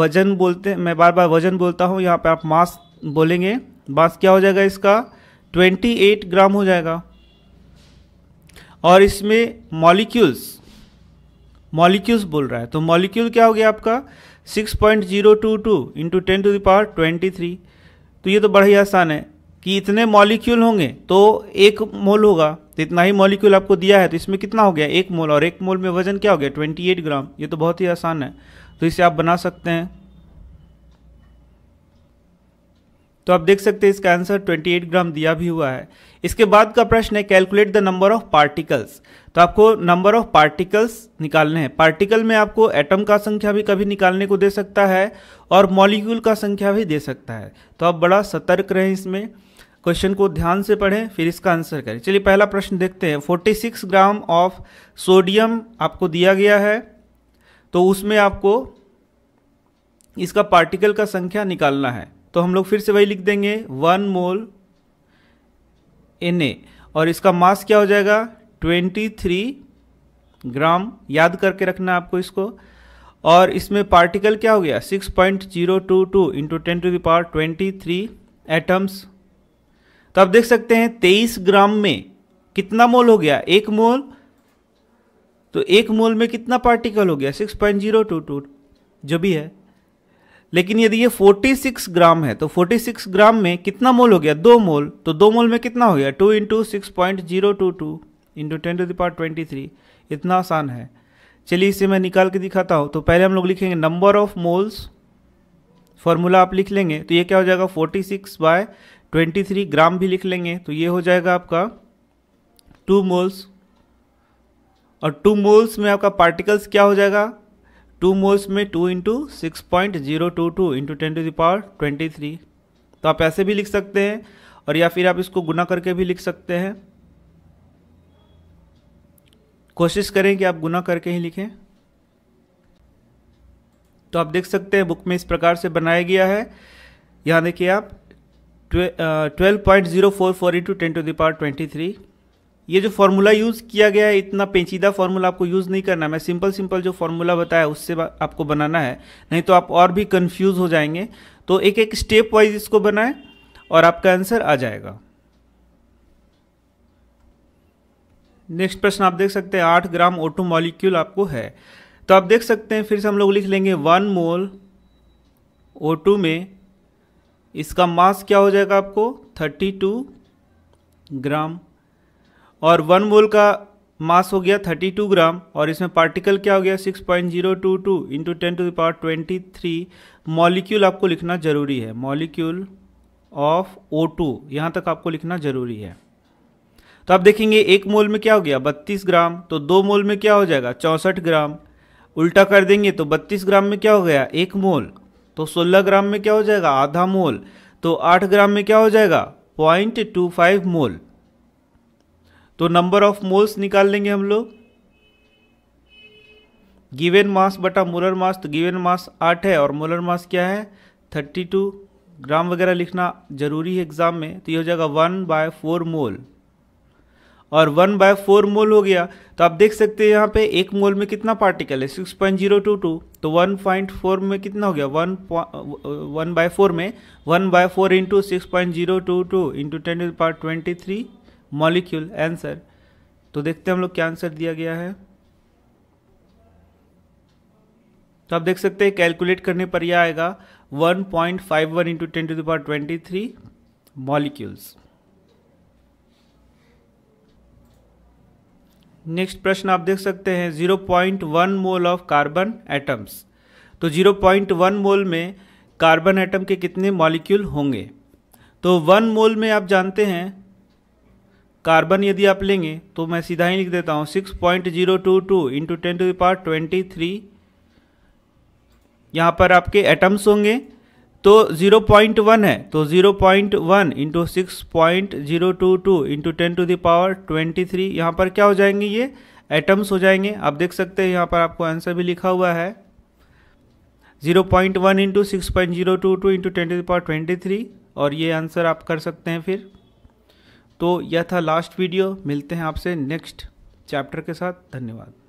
वजन बोलते मैं बार बार वजन बोलता हूँ यहाँ पे आप मास बोलेंगे मास क्या हो जाएगा इसका 28 ग्राम हो जाएगा और इसमें मॉलिक्यूल्स मॉलिक्यूल्स बोल रहा है तो मॉलिक्यूल क्या हो गया आपका 6.022 point zero two two into ten to the power twenty three तो ये तो बड़ा ही आसान है कि इतने मॉलिक्यूल होंगे तो एक मोल होगा तो इतना ही मॉलिक्यूल आपको दिया है तो इसमें कितना हो गया एक मोल और एक मोल में वजन क्या हो गया 28 ग्राम ये तो बहुत ही आसान है तो इसे आप बना सकते हैं तो आप देख सकते हैं इसका आंसर 28 ग्राम दिया भी हुआ है इसके बाद का प्रश्न है calculate the number of particles तो आपको नंबर ऑफ पार्टिकल्स निकालने हैं पार्टिकल में आपको एटम का संख्या भी कभी निकालने को दे सकता है और मॉलिक्यूल का संख्या भी दे सकता है तो आप बड़ा सतर्क रहें इसमें क्वेश्चन को ध्यान से पढ़ें फिर इसका आंसर करें चलिए पहला प्रश्न देखते हैं 46 ग्राम ऑफ सोडियम आपको दिया गया है तो उसमें आपको इसका पार्टिकल का संख्या निकालना है तो हम लोग फिर से वही लिख देंगे वन मोल एन और इसका मास क्या हो जाएगा 23 ग्राम याद करके रखना आपको इसको और इसमें पार्टिकल क्या हो गया 6.022 point zero two two into ten to the power twenty three atoms तो आप देख सकते हैं तेईस ग्राम में कितना मोल हो गया एक मोल तो एक मोल में कितना पार्टिकल हो गया six point zero two two जो भी है लेकिन यदि ये 46 ग्राम है तो 46 ग्राम में कितना मोल हो गया दो मोल तो दो मोल में कितना हो गया two into six point zero two two into ten to part twenty three इतना आसान है चलिए इसे मैं निकाल के दिखाता हूँ तो पहले हम लोग लिखेंगे नंबर ऑफ मोल्स फॉर्मूला आप लिख लेंगे तो ये क्या हो जाएगा 46 six by twenty three gram भी लिख लेंगे तो ये हो जाएगा आपका टू मोल्स और टू मोल्स में आपका पार्टिकल्स क्या हो जाएगा टू मोल्स में two into six point zero two two into ten to the power twenty three तो आप ऐसे भी लिख सकते हैं और या फिर आप इसको गुना करके भी लिख सकते हैं कोशिश करें कि आप गुना करके ही लिखें तो आप देख सकते हैं बुक में इस प्रकार से बनाया गया है यहाँ देखिए आप twelve point zero four four into ten to the power twenty three ये जो फार्मूला यूज़ किया गया है इतना पेचीदा फार्मूला आपको यूज़ नहीं करना मैं सिंपल सिंपल जो फार्मूला बताया उससे आपको बनाना है नहीं तो आप और भी कंफ्यूज हो जाएंगे तो एक एक स्टेप वाइज इसको बनाएं और आपका आंसर आ जाएगा नेक्स्ट प्रश्न आप देख सकते हैं आठ ग्राम ओटो मॉलिक्यूल आपको है तो आप देख सकते हैं फिर से हम लोग लिख लेंगे वन मोल ओटू में इसका मास क्या हो जाएगा आपको 32 ग्राम और वन मोल का मास हो गया 32 ग्राम और इसमें पार्टिकल क्या हो गया 6.022 point zero two two into ten to the power twenty three molecule आपको लिखना ज़रूरी है मॉलिक्यूल ऑफ ओ टू यहाँ तक आपको लिखना ज़रूरी है तो आप देखेंगे एक मोल में क्या हो गया 32 ग्राम तो दो मोल में क्या हो जाएगा चौंसठ ग्राम उल्टा कर देंगे तो 32 ग्राम में क्या हो गया एक मोल तो 16 ग्राम में क्या हो जाएगा आधा मोल तो 8 ग्राम में क्या हो जाएगा पॉइंट टू फाइव मोल तो नंबर ऑफ मोल्स निकाल लेंगे हम लोग गिवेन मास बटा मोलर मास तो गिवेन मास आठ है और मोलर मास क्या है थर्टी टू ग्राम वगैरह लिखना जरूरी है एग्जाम में तो ये हो जाएगा वन बाय फोर मोल और वन बाय फोर मोल हो गया तो आप देख सकते हैं यहाँ पे एक मोल में कितना पार्टिकल है six point zero two two तो वन पॉइंट फोर में कितना हो गया वन वन बाय फोर में one by four into six point zero two two into ten power twenty three molecule answer तो देखते हैं हम लोग क्या आंसर दिया गया है तो आप देख सकते हैं कैलकुलेट करने पर यह आएगा one point five one into ten to the power twenty three molecules next प्रश्न आप देख सकते हैं zero point one mole of carbon atoms तो जीरो पॉइंट वन मोल में कार्बन एटम के कितने मॉलिक्यूल होंगे तो वन मोल में आप जानते हैं कार्बन यदि आप लेंगे तो मैं सीधा ही लिख देता हूँ six point zero two two into ten to the power twenty three यहाँ पर आपके एटम्स होंगे तो 0.1 है तो 0.1 point one into six point zero two two into ten to the power twenty three यहाँ पर क्या हो जाएंगे ये एटम्स हो जाएंगे आप देख सकते हैं यहाँ पर आपको आंसर भी लिखा हुआ है 0.1 point one into six point zero two two into ten to the power twenty three और ये आंसर आप कर सकते हैं फिर तो यह था लास्ट वीडियो मिलते हैं आपसे नेक्स्ट चैप्टर के साथ धन्यवाद